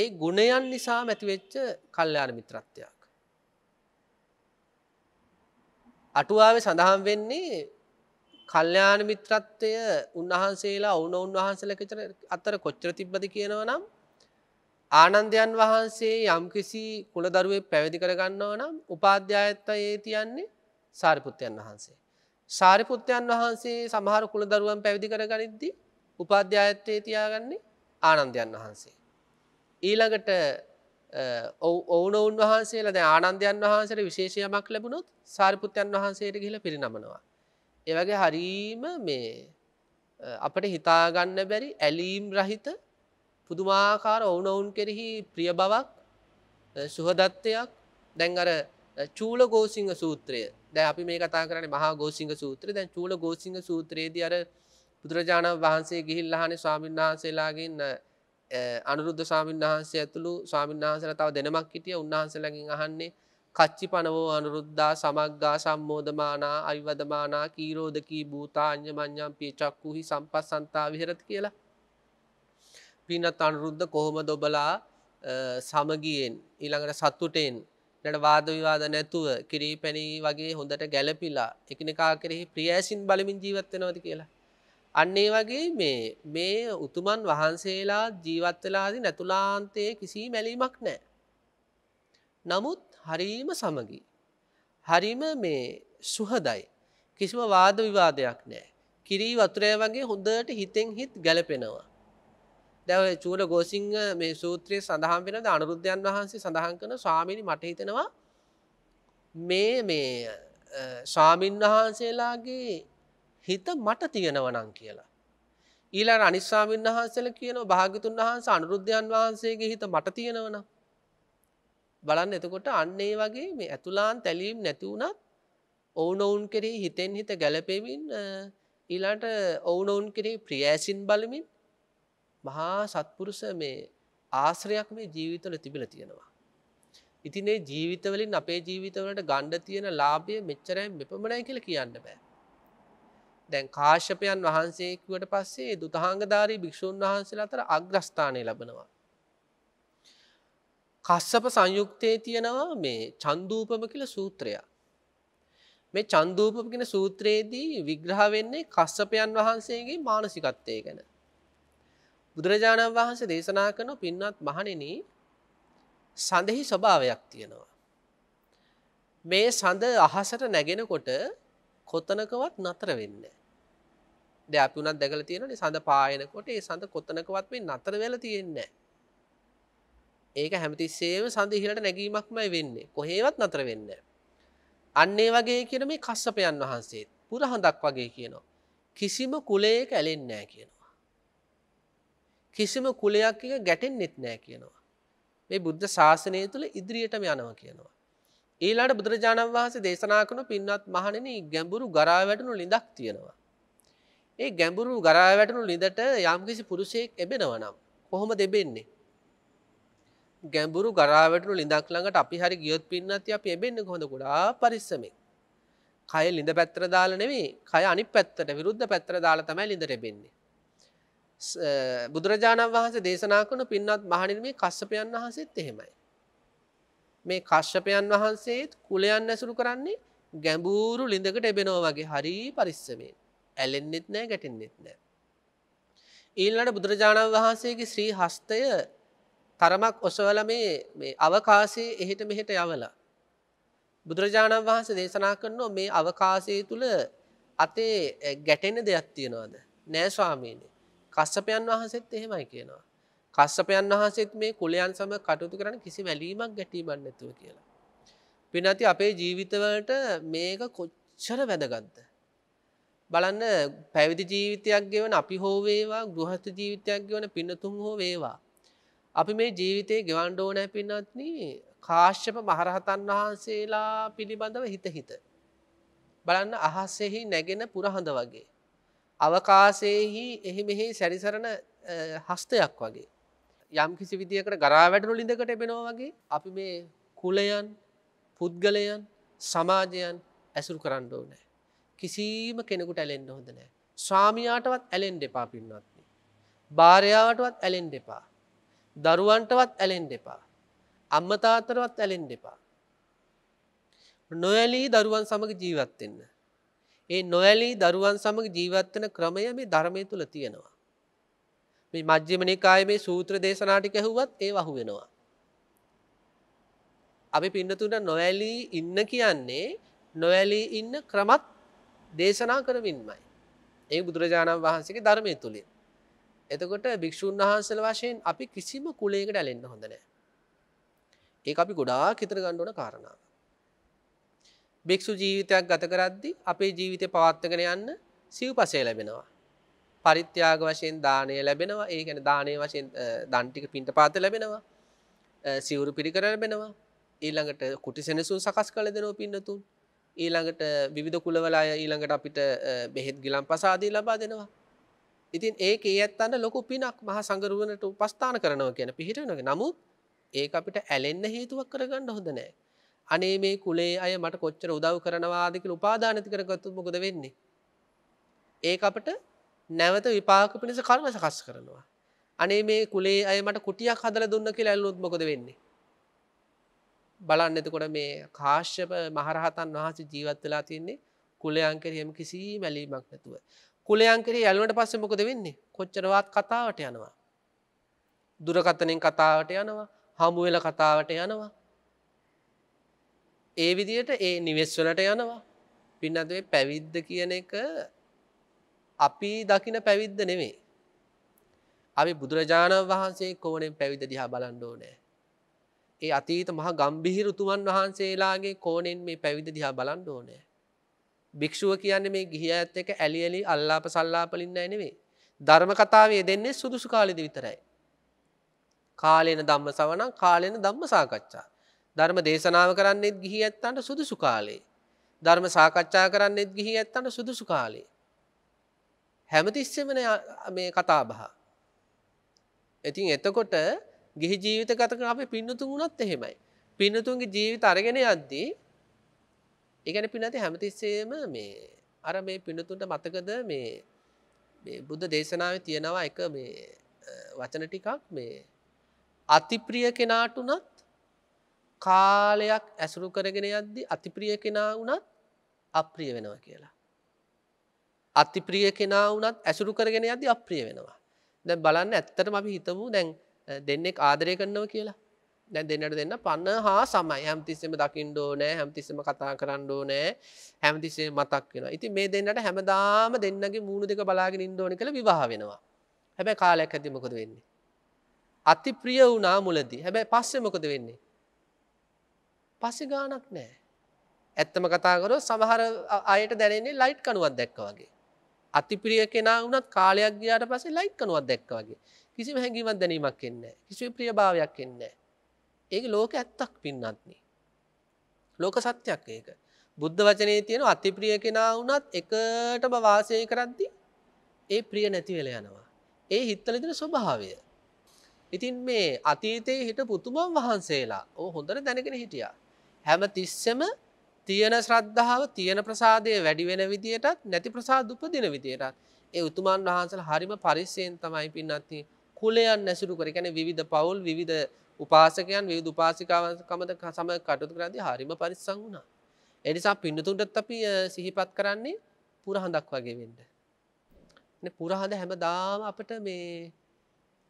ඒ ගුණයන් නිසා මැතිවෙච්ච කල්්‍යයාන මිත්‍රත්වයක්. අටුවාව සඳහන් වෙන්නේ කල්්‍යයාන මිත්‍රත්වය උන්වහන්සේලා ඔවුන උන්වහන්සලකචර අතර කොච්චර තිබ්බද කියනව නම් ආනන්දයන් වහන්සේ යම්කිසි කුල දරුවේ පැවිදි කරගන්නවා නම් උපාධ්‍යායත්ත ඒ තියන්නේ සාරිපුත්තයන් වහන්සේ. සාරිපුත්තයන් වහන්සේ සමහර කුල දරුවන් පැවිදි කරගනිද්දි උපාධ්‍යායත්තේ තියාගන්නේ ආනන්දයන් වහන්සේ. ඊළඟට ඔවුනොවන් වහන්සේලද ආනන්දයන් වහන්සේට විශේෂයමක් ලැබුණොත් සාරිපුත්තයන් වහන්සේට ගිහිල පිරිනමනවා. ඒවගේ හරීම මේ අපට හිතාගන්න බැරි ඇලීම් රහිත පුදුමාකාර ඔවුනවුන් කෙරෙහි ප්‍රිය බවක් සුහදත්වයක් දැන් අර චූල ගෝසිංහ සූත්‍රය දැ අපි මේ කතා කරන මහා ගෝසිංහ සූත්‍ර දැන් චූල ගෝසිංහ සූත්‍රයේද අර බුදුරජාණන් වහන්සේ ගිහිල් අහන ස්වාමීන් වහන්සේලාගෙන් අනුරුද්ධ ස්වාමීන් වහන්සේ ඇතුළු ස්වාමීන් වහන්සල තව දෙනමක් හිටිය උන්වහන්සලකින් අහන්නේ කච්චි පනවෝ අනුරුද්ධා සමක්ගා සම්මෝධමානා අයිවදමානා කීරෝධකී භූතා අ්‍ය මං්ඥම් පිය චක්කුහි සම්පත් සන්තා විහරති කියලා පිනත් අනුරුද්ධ කොහොම දොබලා සමගියෙන් ඊළඟට සත්තුටෙන් ට වාද විවාද නැතුව කිරී පැණී වගේ හොඳට ගැලපිලා එකනකා කෙරෙහි ප්‍රියෑසින් බලමින් ජීවත්වෙනවද කියලා. අන්නේ වගේ මේ මේ උතුමන් වහන්සේලා ජීවත්වලාදි නැතුලාන්තයේ කිසි මැලීමක් නෑ. නමුත් හරීම සමගි. හරිම මේ සුහදයි. කිසිම වාද විවාදයක් නෑ. කිරී වතුරය වගේ හොඳට හිතෙන් හිත් ගැලපෙනවා. දැව චූල ගෝසිංහ මේ සූත්‍රය සඳහන් වෙන අනුරුද්ධයන් වහන්සේ සඳහන් කන ස්වාමිණි මටහිතෙනවා මේ මේ ස්වාමීන් වහන්සේලාගේ හිත මට තියෙනවනං කියලා. ඊලා අනිස්වාමීන් වහන්සල කියන භාගතුන් වහන්ස අනුරුද්ධයන් වහන්සේගේ හිත මට තියෙනවන. බලන්න එතකොට අන්නේ වගේ මේ ඇතුලාන් තැලීම් නැතිවුණත් ඔවුනොවුන් කෙරෙහි හිතෙන් හිත ගැලපෙමින් ඊලාට ඔවුනොවුන් කෙරෙහි ප්‍රියෑසින් බලමින් මහා සත්පුරුෂ මේ ආශ්‍රයක් මේ ජීවිතල තිබිල තියෙනවා. ඉතින් ඒ ජීවිතවලින් අපේ ජීවිතවලට ගණ්ඩ තියෙන ලාභය මෙච්චරයම් මෙපමණයි කියල කියන්න බෑ. දැන් කාශ්‍යපයන් වහන්සේකුවට පස්සේ දුතහංගධාරී භික්‍ෂූන් වහන්සේ අතර අග්‍රස්ථානය ලබනවා. කස්සප සංයුක්තයේ තියෙනවා මේ චන්දූපම කියල සූත්‍රයක්. මේ චන්දූපමගෙන සූත්‍රයේදී විග්‍රහ වෙන්නේ කස්සපයන් වහන්සේගේ මානසිකත්තය ගැන. බුදුරජාණන් වහන්සේ දේශනා කරන පින්නත් මහණෙන සඳහි ස්වභාවයක් තියෙනවා. මේ සඳ අහසට නැගෙනකොට කොත්තනකවත් නතර වෙන්න. දෙ අපි වනත් දැකල තියෙනනි සඳ පායනකොට ඒ සඳ කොත්තනකවත් මේ නතර වෙල තියෙන්න. ඒක හැමතිස්සේම සඳහිලට නැගීමක්මයි වෙන්නේ කොහේවත් නතර වෙන්න. අන්නේ වගේ කියන මේ කස්සපයන් වහන්සේ පුරහඳක් වගේ කියනවා. කිසිම කුලයක ඇලෙන්නෑ කියන. කිසිම කුලයක් එක ගැටෙන් නෙත් නෑ කියනවා. මේ බුද්ධ ශාසනය තුළ ඉදිරියටම යනවා කියනවා. ඊලාට බුදුරජාණන් වහස දේශනා කනු පින්නත් මහණෙන ගැඹුරු ගරා වැටනු ලිඳක් තියෙනවා. ඒ ගැඹුරු ගරා වැටනු ලිඳට යම්කිසි පුරුෂයෙක් එබෙනවනම් කොහොම දෙබෙන්නේ. ගැඹුරු ගරාවටනු ලිඳක් ළඟට අපි හරි ගියොත් පින්නත් අප එබෙන්න්න හොඳ ගොඩා පරිස්සමෙන්. කය ලිඳ පැත්‍ර දාල නෙවේ කය අනි පැත්තට විරුද්ධ පැත්‍ර දාලා තමයි ලිඳට එබෙන්නේ. බුදුරජාණන් වහන්සේ දේශනා කනු පින්නත් මහනිර්මේ කශ්‍යපයන් වහන්සේත් එහෙමයි. මේ කශ්‍යපයන් වහන්සේත් කුලයන් ඇසුරු කරන්නේ ගැඹූරු ලිඳකට එබෙනෝ වගේ හරි පරිස්සමෙන් ඇලෙන්න්නෙත් නෑ ගැටෙන්න්නෙත් නෑ. ඊල්ලට බුදුරජාණන් වහන්සේගේ ශ්‍රී හස්තය තරමක් ඔසවල මේ අවකාසේ එහෙට මෙහෙට යවලා. බුදුරජාණන් වහන්සේ දේශනා කරනවා මේ අවකාසය තුළ අතේ ගැටෙන දෙයක් තියෙනවාද නෑස්වාමීනේ කස්සපයන් වහන්සෙත් එහෙමයි කියනවා. කස්සපයන් වහන්සෙත් මේ කුලයන් සම කටයුතු කරන කිසි වැලීමක් ගැටීමක් නැතුව කියලා. පිනති අපේ ජීවිතවලට මේක කොච්චර වැදගත්ද. බලන්න පැවිදි ජීවිතයක් ගෙවන අපි හෝ වේවා ගෘහස්ත ජීවිතයක් ගෙවන පින්නතුන් හෝ වේවා. අපි මේ ජීවිතයේ ගෙවන්ඩෝනෑ පින්නත්න කාශ්‍යප මහරහතන් වහන්සේලා පිළිබඳව හිත හිත. බලන්න අහස්සෙහි නැගෙන පුරහඳ වගේ. අවකාසයෙහි එහි මෙහි සැරිසරණ හස්තයක් වගේ. යම් කිසි විදිකට ගරා වැඩනු ලිඳකට එබෙනවා වගේ අපි මේ කුලයන් පුද්ගලයන් සමාජයන් ඇසුරු කරන්න ඕනෑ. කිසිීම කෙනෙකුට ඇලෙන්න්න හොඳ නෑ. ස්වාමියයාටවත් ඇලෙන් දෙපා පින්නත්න. භාරයාවටවත් ඇලෙන් දෙපා. දරුවන්ටවත් ඇලෙන් දෙපා. අම්මතාතරවත් ඇලෙන් දෙපා. නොයලී දරුවන් සමඟ ජීවත්වෙන්න. ඒ නොඇලී දරුවන් සමග ජීවත්වන ක්‍රමය මේ ධර්මය තුළ තියෙනවා. මේ මජ්්‍යමනිකාය මේ සූත්‍ර දේශනාටික ඇහුවත් ඒ වහු වෙනවා. අපි පින්නතුට නොවැලී ඉන්න කියන්නේ නොවැලී ඉන්න ක්‍රමත් දේශනා කරමින්මයි. ඒ බුදුරජාණන් වහන්සේගේ ධර්මය තුළින්. එතකොට භික්‍ෂූන් වහන්සල වශයෙන් අපි කිසිම කුලේකට ඇලෙන්න්න හොඳනෑ. ඒ අපි ගොඩා කිතර ගණ්ඩුවන කාරණාව. භික්‍ෂු ජීවිතයක් ගත කරද්දි අපේ ජීවිතය පවත්වගෙන යන්න සිව්පසය ලැබෙනවා. පරිත්‍යාග වශයෙන් දානය ලැබෙනවා ඒ ගැන දානය වශයෙන් දන්ටික පින්ට පාත ලැබෙනවා සිවුරු පිරිකර ලැබෙනවා ඊළඟට කුටි සෙනසුන් සකස් කළ දෙනෝ පින්නතුන් ඊළඟට විධ කුලවලාය ඊළඟට අපිට බෙහෙත් ගිලම් පසාදී ලබා දෙනවා ඉතින් ඒ ඒ ඇත්තන්න ලොකු පිනක් මහ සංගරුවනට උපස්ථාන කරනවා කියන පිහිටනක නමුත් ඒ අපිට ඇලෙන්න්න හේතුවක් කරගන්න හොඳ නෑ අනේ මේ කුලේ අය මට කොච්චර උදව් කරනවාදකල උපාධානති කරගත්තු මොකද වෙන්නේ. ඒ අපට නැවත විපාක පිණිස කර්ම සකස් කරනවා. අනේ මේ කුලේ අය මට කුටියක් හදල දුන්න කිය ඇල්ලුත් මොකද වෙන්නේ. බලන්න එතකොට මේ කාශ්‍යප මහරහතන් වහන්සේ ජීවත් වෙලා තියන්නේ කුලයංකර හෙම කිසි මැලීමක් නැතුව. කුලයංකරේ ඇල්ලුවට පස්ස මොකද වෙන්නේ කොච්චරවත් කතාවට යනවා. දුරකතනින් කතාවට යනවා හමුවෙල කතාවට යනවා ඒ විදියට ඒ නිවෙස්වලට යනවා පින්නදේ පැවිද්ද කියන එක අපි දකින පැවිද්ද නෙමේ අපි බුදුරජාණන් වහන්සේ කෝනෙන් පැවිද දිහා බලන්ඩෝ නෑ ඒ අතීත මහ ගම්බිහි රුතුමන් වහන්සේලාගේ කෝනෙන් මේ පැවිද දිහා බලන්ඩ ඕනෑ භික්‍ෂුව කියන්න මේ ගිහ ඇත් එක ඇලියලි අල්ලාප සල්ලාපලින්න ඇනෙවේ ධර්ම කතාවේ දෙන්නේ සුදුසු කාලෙද විතරයි කාලෙන දම්ම සවනම් කාලෙන දම්ම සාකච්ඡා ධර්ම දේශනාව කරන්නෙත් ගිහි ඇත්තන්ට සුදුසු කාලේ. ධර්ම සාකච්ඡා කරන්නෙත් ගිහි ඇත්තන්ට සුදුසු කාලේ. හැමතිස්සෙමන මේ කතාබහ. ඉතින් එතකොට ගිහි ජීවිත කතක අපේ පින්නතුන් වුණත් එහෙමයි. පින්නතුන්ගේ ජීවිත අරගෙන අද්දී ඒගැන පිනති හැමතිස්සේම මේ අර මේ පිනතුන්ට මතකද මේ බුද්ධ දේශනාව තියෙනවා එක මේ වචන ටිකක් මේ අතිප්‍රිය කෙනාටුනත් කාලයක් ඇසුරු කරගෙන යද්දි අතිප්‍රිය කෙනා වුනත් අප්‍රිය වෙනවා කියලා. අතිප්‍රිය කෙනා වුනත් ඇසුරු කරගෙන යදි අප්‍රිය වෙනවා. දැ බලන්න ඇත්තට අපි හිතවූ දැන් දෙන්නෙක් ආදරය කරන්නව කියලා දැ දෙන්නට දෙන්න පන්න හා සමයි හැමතිස්සෙම දකිින්ඩෝ නෑ හැමතිස්සම කතා කරන්නඩෝ නෑ හැමතිස්සේ මතක් වෙන ඉති මේ දෙන්නට හැමදාම දෙන්නගේ මූුණ දෙක බලාගෙන ඉන්දෝන කළ විවාහ වෙනවා හැබැ කාලයක් ඇතිමකොද වෙන්නේ. අති ප්‍රිය වුනා මුලදී හැබැ පස්සෙමකොද වෙන්නේ පස්සෙ ගානක් නෑ. ඇත්තම කතාකරො සමහර අයට දැනෙන්නේ ලයිට් කනුවත් දැක්ක වගේ. අතිපිරිය කෙනා වනත් කාලයක් ගයාට පසේ ලයිට් කනුවත් දැක්ක වගේ කිසිම හැඟීමත් දැනීමක් එන්න කිසි ප්‍රිය භාවයක් එන්න. ඒක ලෝක ඇත්තක් පින්නත්න්නේ. ලෝක සත්‍යයක් ඒක. බුද්ධ වචනය තියෙන අතිප්‍රිය කෙනා වනත් එකට බවාසය කරද්දි ඒ ප්‍රිය නැතිවෙල යනවා. ඒ හිත්තල තින ස්වභාවය. ඉතින් මේ අතීතයේ හිට පුතුමන් වහන්සේලා ඕ හොඳර දැනගෙන හිටියා. හැම තිස්සම තියෙන ශ්‍රද්ධාව තියෙන ප්‍රසාදය වැඩි වෙන විදියටත් නැති ප්‍රසාද උපදින විදියටත් ඒ උතුමන් වහන්සල හරිම පරිස්සයෙන් තමයි පින්නත්ති කුලයන් නැසුරු කර ගැන විධ පවුල් විධ උපාසකයන් විධ උපාසිකාවකමට සම කටුතු කරදි හරිම පරිස්සං වුණා. එනිසා පින්නතුන්ටත් අපි සිහිපත් කරන්නේ පුරහඳක් වගේ වෙන්ඩ. පුරහඳ හැම දාම අපට මේ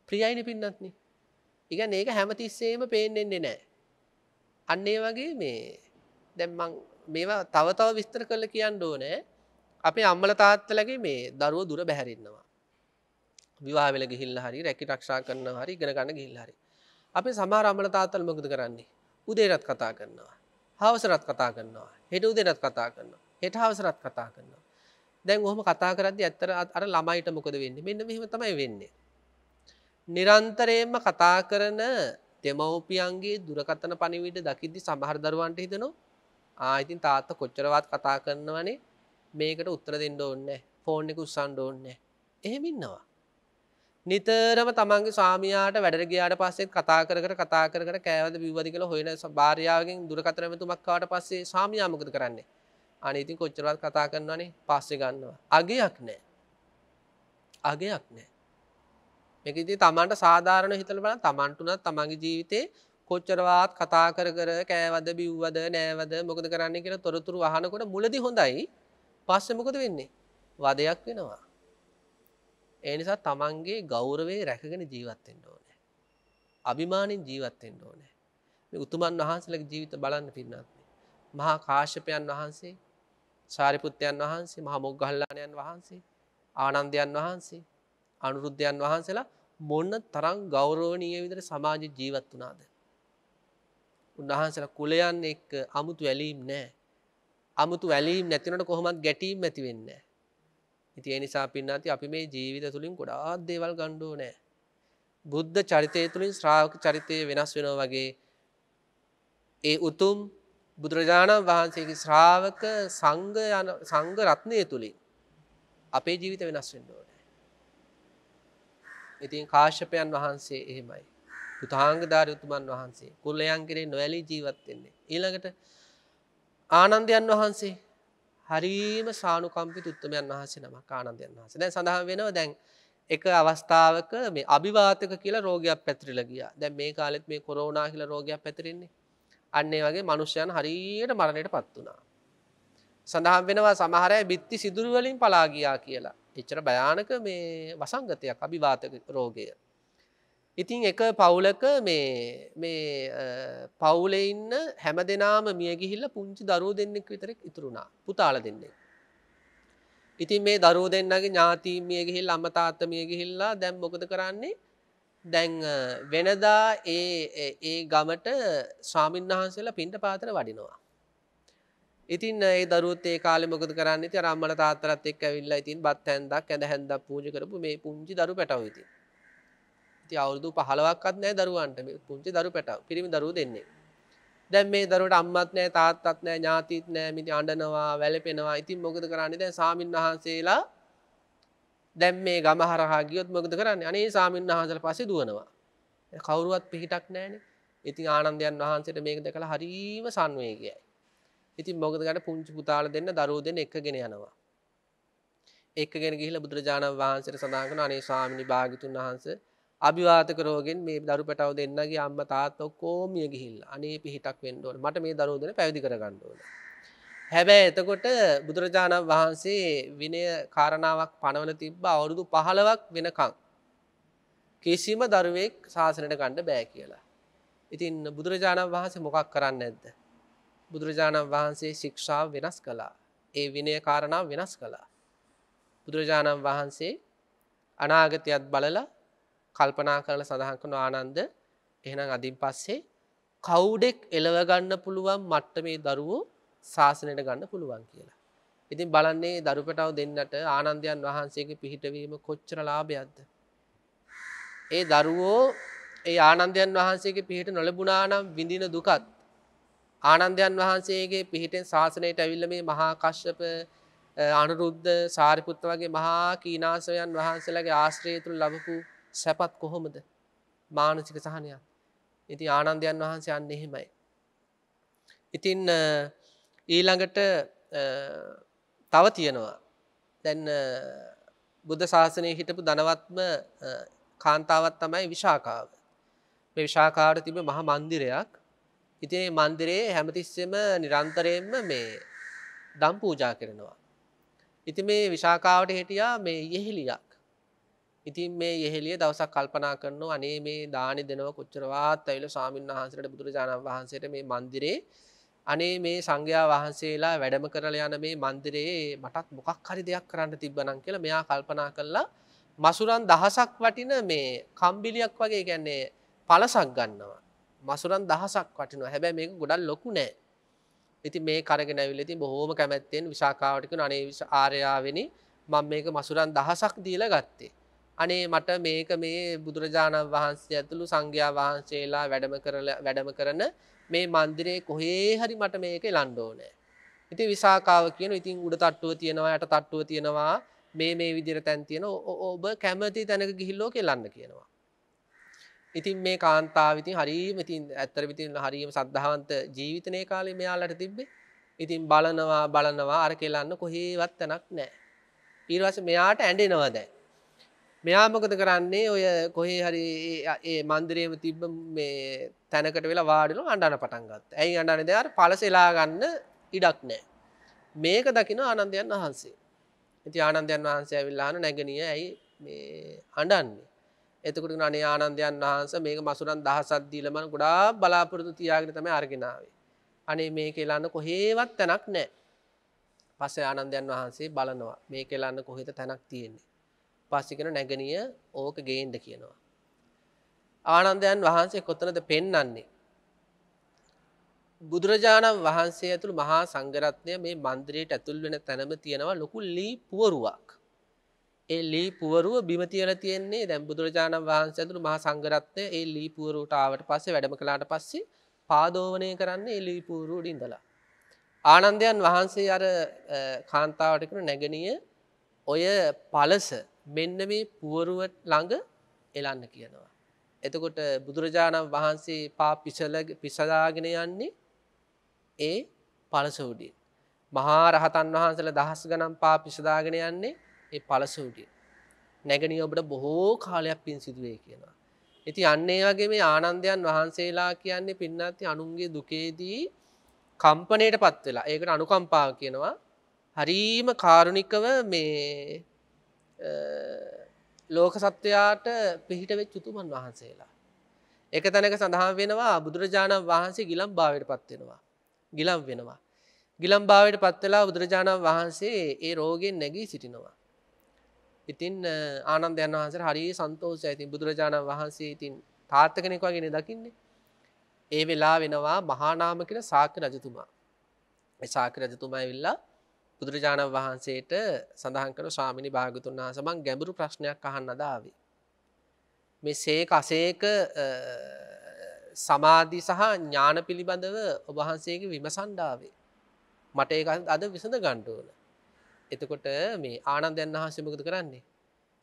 ප්‍රියයින පින්නත්න. ඉගැ ඒක හැමතිස්සේම පේනෙන්නේ නෑ අන්න ඒ වගේ මේ දැම්මං මේවා තවතාව විස්තර කල කියන්න ඕනෑ අපේ අම්මල තාත්තලගේ මේ දරුව දුර බැහැරන්නවා විවාහවෙල ගිහිල්ල හරි රැකි රක්ෂා කරන්න හරි ගෙනගන්න ගිල්ල හරි අපේ සමා රම්මල තාත්තල් මොකද කරන්නේ උදේරත් කතා කරනවා හවසරත් කතා කරනවා හෙට උදෙනත් කතා කරන්න හෙට හවසරත් කතා කරන්න දැන් ඔහම කතා කරද ඇත්තර අර ළමයිට මොකද වෙන්න මෙන්න මෙහම තමයි වෙන්නේ නිරන්තරයෙන්ම කතා කරන දෙමවපියන්ගේ දුරකතන පණිවිට දකිද්දි සමහර දරුවන්ට හිතනවා ආයිතින් තාත්ත කොච්චරවත් කතා කරන්නවනේ මේකට උත්තර දෙන්න ඕන්න ෆෝන් එක උස්සන්ඩ ඕන්න එහෙමින්නවා. නිතරම තමන්ගේ ස්වාමයාට වැඩරගයාට පස්සෙත් කතා කර කතා කර කෑවද විවදි කළ හොයන භාරයාාවෙන් දුරකතරමතුමක්කාට පස්සේ සාමයාමකද කරන්නේ අනිතින් කොච්චරවත් කතා කරන්නනේ පස්සෙ ගන්නවා අගේයක් නෑ අගේයක් නෑ මේක ඉති තමන්ට සාධාරණ හිතල බල තමන්ටුනත් තමන්ගේ ජීවිතේ කොච්චරවාත් කතා කර කර කෑවද බිව්වද නෑවද මොකද කරන්න කියෙන තොරතුරු වහනකොට මුලදි හොඳයි පස්සමකොද වෙන්නේ වදයක් වෙනවා. ඒනිසා තමන්ගේ ගෞරවේ රැකගෙන ජීවත්තෙන්ට ඕන. අභිමානින් ජීවත්තෙන්ට ඕන. උතුමන් වහන්සලක ජීවිත බලන්න පින්නත්න්නේ. මහා කාශ්‍යපයන් වහන්සේ සාරිපුත්තයන් වහන්සේ මහමොක් ගල්ලානයන් වහන්සේ ආනන්දයන් වහන්සේ අනුරුද්ධයන් වහන්සේලා මොන්න තරං ගෞරෝණීය විදර සමාජ ජීවත් වනාද. උන්වහන්සල කුලයන් එක් අමුතු වැලීම් නෑ. අමුතු වැලීම් නැතිනට කොහොමත් ගැටීම් ඇති වෙන්න. ඉති නිසා පින්නති අපි මේ ජීවිත තුළින් ගොඩාත් දේවල් ගණ්ඩෝ නෑ. බුද්ධ චරිතය තුළින් ශ්‍රාවක චරිතය වෙනස් වෙන වගේ ඒ උතුම් බුදුරජාණන් වහන්සේගේ ශ්‍රාවක සංඝ රත්නය තුළින් අපේ ජීවිත වෙනස් වෙන්න ඕන. ඉතින් කාශ්‍යපයන් වහන්සේ එහෙමයි. පුතාංගධාරයුතුමන් වහන්සේ කුල්ලයන් කරේ නොවැලි ජීවත්වෙන්නේ. ඊළඟට ආනන්දයන් වහන්සේ හරීම සානුකම්පි තුත්තමයන් වහසේ නම ආනන්දයන් වහස දැන් සඳහා වෙනව දැන් එක අවස්ථාවක මේ අභිවාතක කියලා රෝගයක් පැතිරිල ගිය දැන් මේ කාලෙත් මේ කොරෝනා කියලා රෝගයක් පැතිරෙන්නේ අන්නේ වගේ මනුෂ්‍යයන් හරියට මරණයට පත් වනා සඳහන් වෙනවා සමහරය බිත්ති සිදුරුවලින් පලාගියා කියලා එච්චර භයානක මේ වසංගතයක් අභිවාතක රෝගය. ඉතින් එක පවුලක මේ පවුල ඉන්න හැම දෙනාම මියගිහිල්ල පුංචි දරුව දෙන්නෙක් විතරෙක් ඉතුරුණා පුතාල දෙන්නේ. ඉතින් මේ දරුව දෙන්නගේ ඥාතීමිය ගිහිල් අමතාත්තමිය ගිහිල්ලා දැම් මොකද කරන්නේ දැන් වෙනදා ඒ ගමට ස්වාමීන් වහන්සේලා පින්ට පාතර වඩිනවා. ඉතින් ඒ දරුවත් ඒ කාලෙ මොකද කරන්නේ ඉතින් අම්මල තාත්තලත් එක්ක ඇවිල්ලා ඉතින් බත් හැන්දක් ඇඳ හැන්දක් පූජ කරපු මේ පුංචි දරු පැටව ඉතින්. ඉතින් අවුරුදු 15ක්වත් නැහැ දරුවන්ට මේ පුංචි දරු පැටව පිරිමි දරුව දෙන්නේ. දැන් මේ දරුවට අම්මත් නැහැ තාත්තත් නැහැ ඥාතිත් නැහැ මිදි අඬනවා වැළපෙනවා. ඉතින් මොකද කරන්නේ දැන් සාමින් වහන්සේලා දැන් මේ ගම හරහා ගියොත් මොකද කරන්නේ? අනේ සාමින් වහන්සේලා පස්සේ දුවනවා. කවුරුවත් පිහිටක් නැහැනේ. ඉතින් ආනන්දයන් වහන්සේට මේක දැකලා හරීම සංවේගයයි. ඉතින් මොකදකට පුංචි පුතාල දෙන්න දරුවෝ දෙන්න එකගෙන යනවා. එකගෙන ගිහිල්ලා බුදුරජාණන් වහන්සේට සඳහන් කරන අනේ ස්වාමිනී භාග්‍යතුන් වහන්සේ අභිවාතක රෝගෙන් මේ දරු පැටව දෙන්නගේ අම්මා තාත්තා ඔක්කොම මිය ගිහිල්ලා අනේ පිහිටක් වෙන්න ඕන. මට මේ දරුවෝ දෙන්න පැවිදි කරගන්න ඕන. හැබැයි එතකොට බුදුරජාණන් වහන්සේ විනය කාරණාවක් පනවල තිබ්බ අවුරුදු 15ක් වෙනකම් කිසිම දරුවෙක් ශාසනයට ගන්න බෑ කියලා. ඉතින් බුදුරජාණන් වහන්සේ මොකක් කරන්නේ නැද්ද? බුදුරජාණන් වහන්සේ ශික්ෂාව වෙනස් කළා ඒ විනය කාරණාව වෙනස් කළා බුදුරජාණන් වහන්සේ අනාගතයත් බලල කල්පනා කරල සඳහන්කන ආනන්ද එහෙනම් අදින් පස්සේ කවුඩෙක් එලවගන්න පුළුවන් මට්ටමේ දරුවෝ ශාසනයට ගන්න පුළුවන් කියලා ඉතින් බලන්නේ දරුපටව දෙන්නට ආනන්දයන් වහන්සේගේ පිහිටවීම කොච්චර ලාභයක්ද ඒ දරුවෝ ඒ ආනන්දයන් වහන්සේගේ පිහිට නොලබුණානම් විඳින දුකත් ආනන්දයන් වහන්සේගේ පිහිටෙන් ශාසනයට ඇවිල්ල මේ මහා කශ්‍යප අනුරුද්ධ සාරිපුත්ත වගේ මහා කීනාසවයන් වහන්සේලගේ ආශ්‍රයතුළ ලබපු සැපත් කොහොමද මානසික සහනයක් ඉති ආනන්දයන් වහන්සේ අන්න එහෙමයි. ඉතින් ඊළඟට තව තියෙනවා දැන් බුද්ධ ශාසනය හිටපු දනවත්ම කාන්තාවත් තමයි විශාකාව. මේ විශාකාවට තිබ මහ මන්දිරයක් ඉතින් මන්දිරයේ හැමතිස්සෙම නිරන්තරයෙන්ම මේ දම් පූජා කරනවා. ඉති මේ විශාකාවට හිටියා මේ යෙහිලියක්. ඉතින් මේ යෙහෙලිය දවසක් කල්පනා කරනු අනේ මේ දානි දෙනව කොච්චරවාත් ඇවිල සාමීන් වහන්සට බුදුරජාණන් වහන්සේට මේ මන්දිරේ අනේ මේ සංඝයා වහන්සේලා වැඩම කරල යන මේ මන්දිරයේ මටත් මොකක් හරි දෙයක් කරන්න තිබ්බනං කියලා මෙයා කල්පනා කරලා මසුරන් දහසක් වටින මේ කම්බිලියක් වගේ ගැන්නේ පලසක් ගන්නවා. මසුරන් දහසක් වටිනවා හැබැ මේක ගොඩල් ලොකු නෑ ඉති මේ කරගෙන ඇවිලති බොහෝම කැමැත්තෙන් විශාකාවටික අනේ ආරයාවෙනි මං මේක මසුරන් දහසක් දීල ගත්තේ. අනේ මට මේක මේ බුදුරජාණන් වහන්සේ ඇතුළු සංඝයා වහන්සේලා වැඩම කරල වැඩම කරන මේ මන්දිරේ කොහේ හරි මට මේක ලණ්ඩෝනෑ. ඉති විසාකාව කියන ඉතින් උඩ තට්ටුව තියෙනවා යට තට්ටුව තියෙනවා මේ මේ විදිර තැන් තියෙන ඔබ කැමති තැනක ගිහිල්ලෝ කෙලන්න කියනවා. ඉතින් මේ කාන්තාව ඉතින් හරිම ඉතින් ඇත්තර විතින් හරිම සද්ධාවන්ත ජීවිතනය කාලේ මෙයාලට තිබ්බේ ඉතින් බලනවා බලනවා අර කෙලන්න කොහේවත් තැනක් නෑ. ඊර්වස මෙයාට ඇඩෙනවා දැ. මෙයාමකද කරන්නේ ඔය කොහේ හරි ඒ මන්දිරයම තිබ්බ මේ තැනකට වෙලා වාඩලු අඩන පටන්ගත් ඇයි අඩන දෙයාට පලසෙලාගන්න ඉඩක් නෑ. මේක දකින ආනන්දයන් වහන්සේ. ඉති ආනන්දයන් වහන්සේ ඇවිල්ලාන නැගනිය ඇයි අඩන්නේ. එතකට අනේ ආනන්දයන් වහන්ස මේක මසුරන් දහසත්දීලමන් ගොඩා බලාපොරතු තියාගෙන තම අර්ගෙනාවේ. අනේ මේ කෙලන්න කොහේවත් තැනක් නෑ. පස ආනන්දයන් වහන්සේ බලනවා මේ කෙලන්න කොහෙත තැනක් තියෙන්නේ. පස්සිකෙන නැගනිය ඕක ගේන්ඩ කියනවා. ආනන්දයන් වහන්සේ කොතනද පෙන්නන්නේ. බුදුරජාණන් වහන්සේ ඇතුළු මහා සංගරත්නය මේ මන්ද්‍රයට ඇතුල් වෙන තැනම තියෙනවා ලොකු ලී පුවරුවක්. ඒ ලී පුවරුව බිම තියලා තියෙන්නේ දැන් බුදුරජාණන් වහන්සේ ඇතුළු මහා සංඝරත්නය ඒ ලී පුවරුවට ආවට පස්සේ වැඩම කළාට පස්සේ පාදෝවණය කරන්නේ ඒ ලී පුවරුව උඩින් ඉඳලා. ආනන්දයන් වහන්සේ අර කාන්තාවට කරන නැගණිය ඔය පළස මෙන්න මේ පුවරුව ළඟ එලන්න කියනවා. එතකොට බුදුරජාණන් වහන්සේ පා පිසල පිසදාගෙන යන්නේ ඒ පළස උඩින්. මහා රහතන් වහන්සේලා දහස් ගණන් පා පිසදාගෙන යන්නේ ඒ පලසූටිය නැගනී ඔබට බොහෝ කාලයක් පින් සිදුවේ කියලා. ඇති අන්නේ වගේ මේ ආනන්දයන් වහන්සේලා කියන්නේ පින්නත්ති අනුන්ගේ දුකේදී කම්පනයට පත් වෙලා ඒකට අනුකම්පා කියනවා හරීම කාරුණිකව මේ ලෝක සත්වයාට පිහිට වෙච් උතුමන් වහන්සේලා. එක තැනක සඳහන් වෙනවා බුදුරජාණන් වහන්සේ ගිලම් භාවයට පත්වෙනවා. ගිලම් වෙනවා. ගිලම් භාවයට පත්වෙලා බුදුරජාණන් වහන්සේ ඒ රෝගෙන් නැගී සිටිනවා. ඉතින් ආනන්දයන් වහන්සේ හරි සන්තෝෂය ඉතින් බුදුරජාණන් වහන්සේ ඉතින් තාත්ත කෙනෙක් වගේ දකින්නේ ඒ වෙලා වෙනවා මහානාම කියන සාක්‍ය රජතුමා මේ සාක්‍ය රජතුමා ඇවිල්ලා බුදුරජාණන් වහන්සේට සඳහන් කරන ස්වාමිනි භාගතුන් වහන්සේ මං ගැඹුරු ප්‍රශ්නයක් අහන්න දාවේ මේ සේක අසේක සමාධි සහ ඥාන පිළිබඳව ඔබ වහන්සේගේ විමසණ්ඩාවේ මට ඒක අද විසඳ ගන්න ඕන එතකොට මේ ආනන්දයන් වහන්සේ මොකද කරන්නේ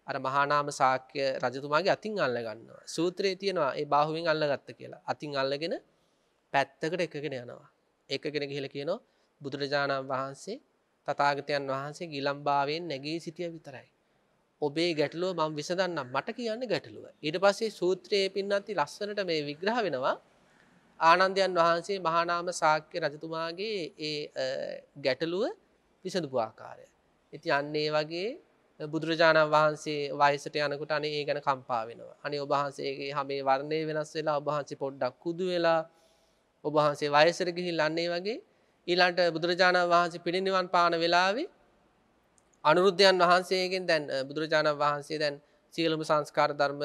අර මහානාම සාක්‍ය රජතුමාගේ අතින් අල්ලගන්නවා සූත්‍රයේ තියෙනවා ඒ බාහුවෙන් අල්ලගත්ත කියලා අතින් අල්ලගෙන පැත්තකට එකගෙන යනවා එකගෙන ගිහිල කියනවා බුදුරජාණන් වහන්සේ තථාගතයන් වහන්සේ ගිලම්බාවෙන් නැගී සිටිය විතරයි ඔබේ ගැටලුව මම විසඳන්නම් මට කියන්න ගැටලුව ඊට පස්සේ සූත්‍රයේ පින්නන්ති ලස්සනට මේ විග්‍රහ වෙනවා ආනන්දයන් වහන්සේ මහානාම සාක්‍ය රජතුමාගේ ඒ ගැටලුව විසඳපු ආකාරය ඉති අන්නේ වගේ බුදුරජාණන් වහන්සේ වයිසට යනකුට අනේ ඒ ගැන කම්පා වෙනවා අනි ඔබහන්සේගේ හමේ වර්ණය වෙනස් වෙලා ඔබහන්සේ පොඩ්ඩක් කුදු වෙලා ඔබහන්සේ වයසර ගිහි ලන්නේ වගේ ඊළන්ට බුදුරජාණන් වහන්සේ පිළිනිවන් පාන වෙලාවේ අනුරුද්ධයන් වහන්සේගෙන් දැන් බුදුරජාණන් වහන්සේ දැන් සියලම සංස්කාර ධර්ම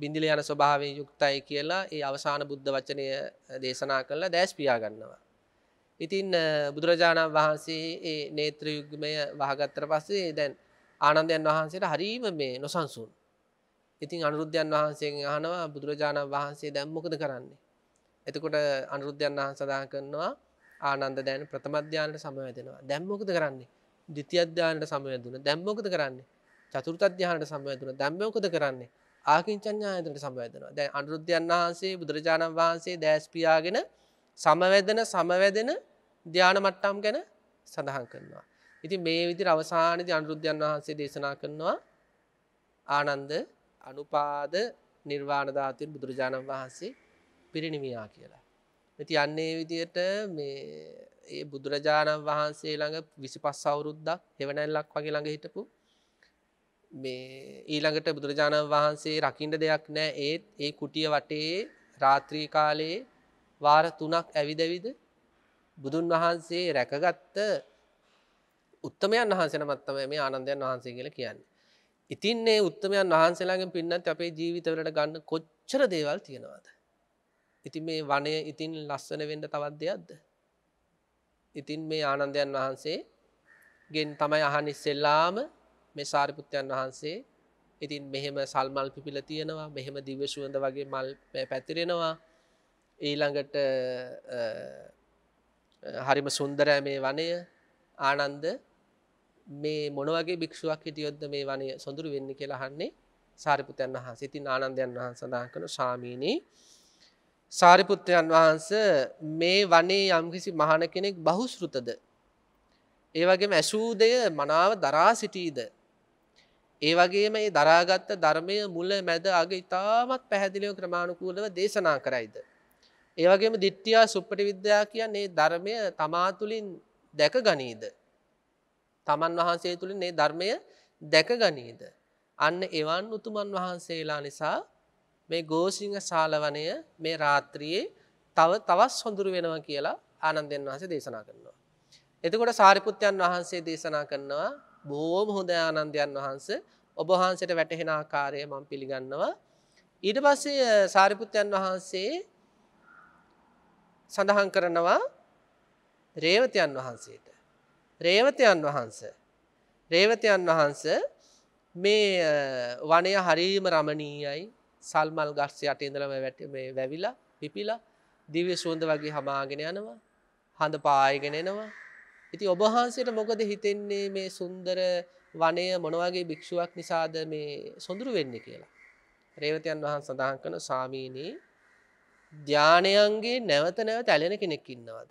බිඳිල යන ස්වභාවෙන් යුක්තයි කියලා ඒ අවසාන බුද්ධ වචනය දේශනා කරලා දැස් පියා ගන්නවා. ඉතින් බුදුරජාණන් වහන්සේ ඒ නේත්‍රයුග්මය වහගත්තර පස්සේ දැන් ආනන්දයන් වහන්සේට හරීම මේ නොසන්සුන් ඉතින් අනුරුද්ධයන් වහන්සේ යහනවා බුදුරජාණන් වහන්සේ දැම්මොකද කරන්නේ එතකොට අනුරුද්ධයන් වහන් සදා කරනවා ආනන්ද දැන් ප්‍රථමධ්‍යානට සමවැදෙනවා දැම්මොකද කරන්නේ දිති්‍යධ්‍යානට සමයදුන දැම්මොකද කරන්නේ චතුෘතධ්‍යානට සමයදුන දැම්මෝකද කරන්නේ ආකින් චඥායතනට සමවැදනවා දැන් අනුරුද්ධයන් වහන්සේ බුදුරජාණන් වහන්සේ දැස්පියාගෙන සමවැදන සමවැදෙන ධ්‍යාන මට්ටම් ගැන සඳහන් කරනවා. ඉති මේ විදි අවසානති අනුරුද්ධයන් වහන්සේ දේශනා කරනවා ආනන්ද අනුපාද නිර්වාණධාතින් බුදුරජාණන් වහන්සේ පිරිනිමියා කියලා. මෙති අන්නේ විදියට මේ ඒ බුදුරජාණන් වහන්සේ ළඟ විසි පස් අවුරුද්දක් හෙවනැල්ලක් වගේ ළඟ හිටපු මේ ඊළඟට බුදුරජාණන් වහන්සේ රකිින්ට දෙයක් නෑ ඒත් ඒ කුටිය වටේ රාත්‍රී කාලයේ වාර තුනක් ඇවිදවිද බුදුන් වහන්සේ රැකගත්ත උත්තමයන් වහන්සෙන මත්තම මේ ආනන්දයන් වහන්සේ කියල කියන්න. ඉතින්නේ උත්තමයන් වහන්සේලාගෙන් පින්නත් අපේ ජීවිතවලට ගන්න කොච්චර දේවල් තියෙනවාද. ඉති මේ වනය ඉතින් ලස්සන වෙන්ඩ තවත් දෙයක්ද. ඉතින් මේ ආනන්දයන් වහන්සේ ගෙන් තමයි අහන් ඉස්සෙල්ලාම මේ සාරිපුත්‍යයන් වහන්සේ ඉතින් මෙහෙම සල්මල් පිපිල තියෙනවා මෙහෙම දිවශුවඳ වගේ මල් පැතිරෙනවා ඊළඟට හරිම සුන්දරෑ මේ වනය ආනන්ද මේ මොනවගේ භික්ෂුවක් හිටියොද්ද මේ වනය සොඳුරු වෙන්න කියලාහන්නේ සාරිපුතයන් වහන් සිතින් ආනන්දයන් වහන් සඳහන් කන ශාමීණී සාරිපුත්‍රයන් වහන්ස මේ වනේ යම්කිසි මහන කෙනෙක් බහුස්ෘතද. ඒවගේම ඇසූදය මනාව දරා සිටීද. ඒවගේම ඒ දරාගත්ත ධර්මය මුල මැද අගේ ඉතාමත් පැහැදිලිව ක්‍රමාණුකූලව දේශනා කරයිද. ඒවගේම දිට්ටියා සුප්පටි විද්‍යා කියන්නේ ධර්මය තමා තුළින් දැක ගනීද. තමන් වහන්සේ තුළින් ඒ ධර්මය දැක ගනීද. අන්න එවන් උතුමන් වහන්සේලා නිසා මේ ගෝසිංහ ශාලවනය මේ රාත්‍රියයේ තව තවස් හොඳුරු වෙනවා කියලා ආනන්දයන් වහසේ දේශනා කරනවා. එතකොට සාරිපුත්‍යයන් වහන්සේ දේශනා කරනවා බෝම හොඳ ආනන්දයන් වහන්ස ඔබහන්සට වැටහෙන ආකාරය මං පිළිගන්නවා. ඊට පස්සේ සාරිපුත්‍යයන් වහන්සේ සඳහන් කරනවා රේවතයන් වහන්සේට. රේවතයන් වහන්ස. රේවතයන් වහන්ස මේ වනය හරීම රමණීයයි සල්මල් ගස්ස යට ඉඳලම වැට මේ වැවිලා පිපිලා දිව සුවඳ වගේ හමාගෙන යනවා හඳ පායගෙන එනවා. ඉති ඔබහන්සේට මොකද හිතෙන්නේ මේ සුන්දර වනය මොනවගේ භික්ෂුවක් නිසාද මේ සොඳුරු වෙන්න කියලා. රේවතයන් වහන් සඳහන් කන සාමීනී ධානයන්ගේ නැවත නැව තැලෙන කෙනෙක් ඉන්නවාද.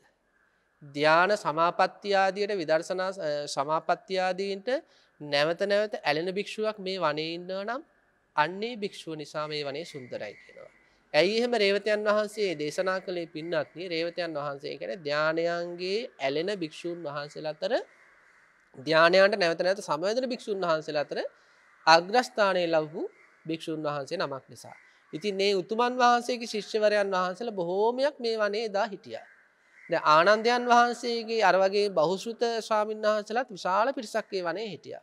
ධ්‍යාන සමාපත්තියාදියට විදර්ශනා සමාපත්තියාදීන්ට නැවත නැවත ඇලෙන භික්ෂුවක් මේ වනේ ඉන්න නම් අන්නේ භික්‍ෂුව නිසා මේ වනේ සුන්දරයි කියෙනවා. ඇයි එහෙම රේවතයන් වහන්සේ දේශනා කළේ පින්නත්න රේවතයන් වහන්සේ කර ධ්‍යානයන්ගේ ඇලෙන භික්‍ෂූන් වහන්සේල අතර ධ්‍යානයන්ට නැවත නැත සමයදන භික්‍ෂූන් වහන්සේල අතර අග්‍රස්ථානය ලබ්හු භික්‍ෂූන් වහන්සේ නමක් නිසා. ඉතින් ඒ උතුමන් වහන්සේගේ ශිෂ්‍යවරයන් වහන්සල බොහෝමයක් මේ වනේ එදා හිටිය. ද ආනන්දයන් වහන්සේගේ අරවගේ බහුසෘත ස්වාමීන් වහන්සලත් විශාල පිරිසක්කේ වනේ හිටිය.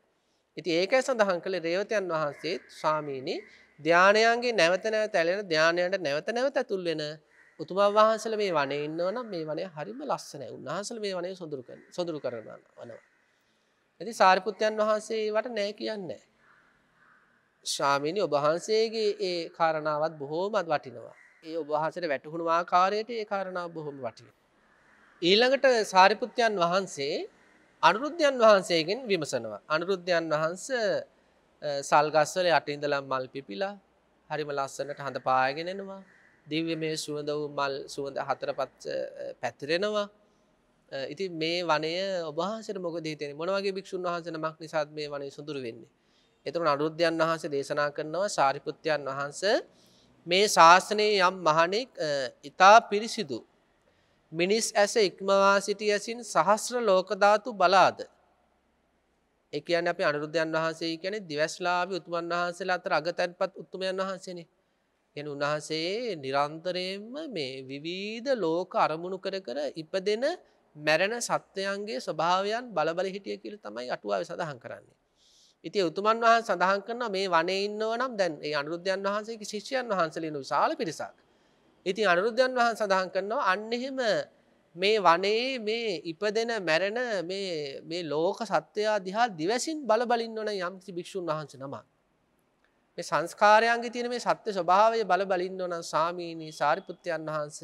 ඉති ඒකයි සඳහන් කළ රේවතයන් වහන්සේත් ස්වාමීනී ධ්‍යානයන්ගේ නැවතනෑ තැලෙන ධ්‍යානයන්ට නැවත නැවත ඇතුල්වෙන උතුම වහන්සල මේ වනේ ඉන්නවනම් මේ වනේ හරිම ලස්සනය උන්හසල මේ වනේ සොඳුරු සොඳුරු කරන්න වනවා. ඇති සාරිපුත්‍යයන් වහන්සේ වට නෑ කියන්නේ. ශාමීනි ඔබහන්සේගේ ඒ කාරණාවත් බොහෝමත් වටිනවා. ඒ ඔබහන්සට වැටහුණු ආකාරයට ඒ කාරණාව බොහොම වටින. ඊළඟට සාරිපුත්‍යයන් වහන්සේ අනුරුද්ධයන් වහන්සේගෙන් විමසනවා. අනුරුද්ධයන් වහන්ස සල්ගස්වල අටඉඳලම් මල් පිපිලා හරිම ලස්සනට හඳ පායගෙනෙනවා. දිව්‍ය මේ සුවඳ වූ මල් සුවඳ හතරපත් පැතිරෙනවා. ඉති මේ වනය ඔබහන්සට මොක දේතෙන මොනවගේ භික්ෂන් වහන්සන මක් නිසාත් මේ වනේ සුඳුර වෙන්නේ. එතුරු අනුරුද්ධයන් වහන්සේ දේශනා කරනවා සාරිපුත්්‍යයන් වහන්ස මේ ශාසනය යම් මහනෙක් ඉතා පිරිසිදු. මිනිස් ඇස ඉක්මවා සිටි ඇසින් සහස්්‍ර ලෝකධාතු බලාද. එකන අප අනුරුද්ධයන් වහන්සේ කැන දිවස්ලාව උතුමන් වහන්සේලා අතර අගතැන්පත් උත්තුමයන් වහන්සෙන. ගැන උන්වහන්සේ නිරන්තරයෙන්ම මේ විවිධ ලෝක අරමුණු කර කර ඉප දෙන මැරණ සත්‍යයන්ගේ ස්වභාවයන් බලබල හිටිය කියල තමයි අටුවාව සඳහන් කරන්නේ. ඉති උතුමන් වහන් සඳහන් කරන මේ වනේ ඉන්නව නම් දැන් ඒ අනුරුද්ධයන් වහන්සේ ශිෂ්‍යයන් වහන්සලින් විශාල පිරිසක්. ඉතින් අනුරුද්ධයන් වහන් සඳහන් කරනවා අන්නෙහෙම මේ වනේ මේ ඉපදෙන මැරෙන මේ ලෝක සත්‍යයා දිහා දිවැසින් බලබලින් වන යම්සි භික්‍ෂූන් වහන්ස නමක්. මේ සංස්කාරයන්ගේ තියෙන මේ සත්‍ය ස්වභාවය බල බලින් ඕන සාමීනී සාරිපුත්්‍යයන් වහන්ස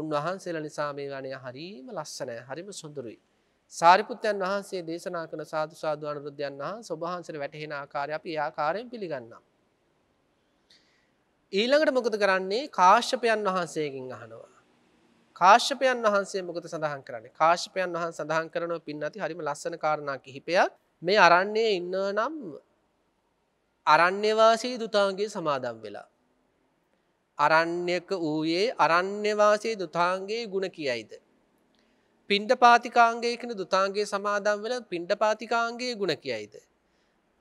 උන්වහන්සේල නිසා මේ වනය හරීම ලස්සනෑ හරිම සුඳරුයි. සාරිපුත්තයන් වහන්සේ දේශනා කන සාධ සාධවාන රුද්‍යයන් හා ස්වභහන්සර වැටහෙන ආකාරය අපි ආකාරයෙන් පිළිගන්නම්. ඊළඟට මොකද කරන්නේ කාශ්‍යපයන් වහන්සේකින් අහනවා. කාශ්‍යපයන් වහන්සේ මොකද සඳහන් කරන්නේ කාශ්‍යපයන් වහන් සඳහන් කරනව පින්නති හරිම ලස්සන කාරණා කිහිපයක් මේ අරන්නේ ඉන්න නම් අරන්‍යවාසී දුතාන්ගේ සමාදම් වෙලා. අරණ්‍යක වූයේ අරන්‍යවාසී දුතාන්ගේ ගුණ කියයිද. පින්ඩ පාතිකාංගේ කෙන දුතාන්ගේ සමාදම් වල පින්ඩ පාතිකාංගේ ගුණ කියයිද.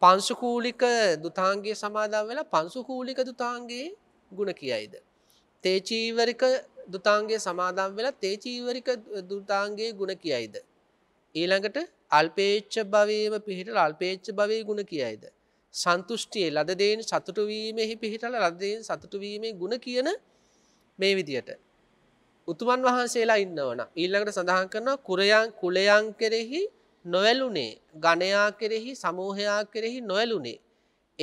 පංසුකූලික දුතාන්ගේ සමාදම් වෙලා පංසුකූලික දුතාන්ගේ ගුණ කියයිද. තේචීවරික දුතාන්ගේ සමාදම් වෙලා තේචීවරික දුතාන්ගේ ගුණ කියයිද. ඊළඟට අල්පේච්ච භවේම පිහිට අල්පේච්ච භවේ ගුණ කියයිද. සන්තුෘෂ්ටියේ ලදදයෙන් සතුටුවීමෙහි පිහිටල ලදයෙන් සතුටුවීමේ ගුණ කියන මේ විදියට. උතුමන් වහන්සේලා ඉන්නවන ඊළඟට සඳහන් කරනවා කුරයන් කුලයන් කෙරෙහි නොවැලුනේ ගණයා කෙරෙහි සමූහයා කෙරෙහි නොවැලුනේ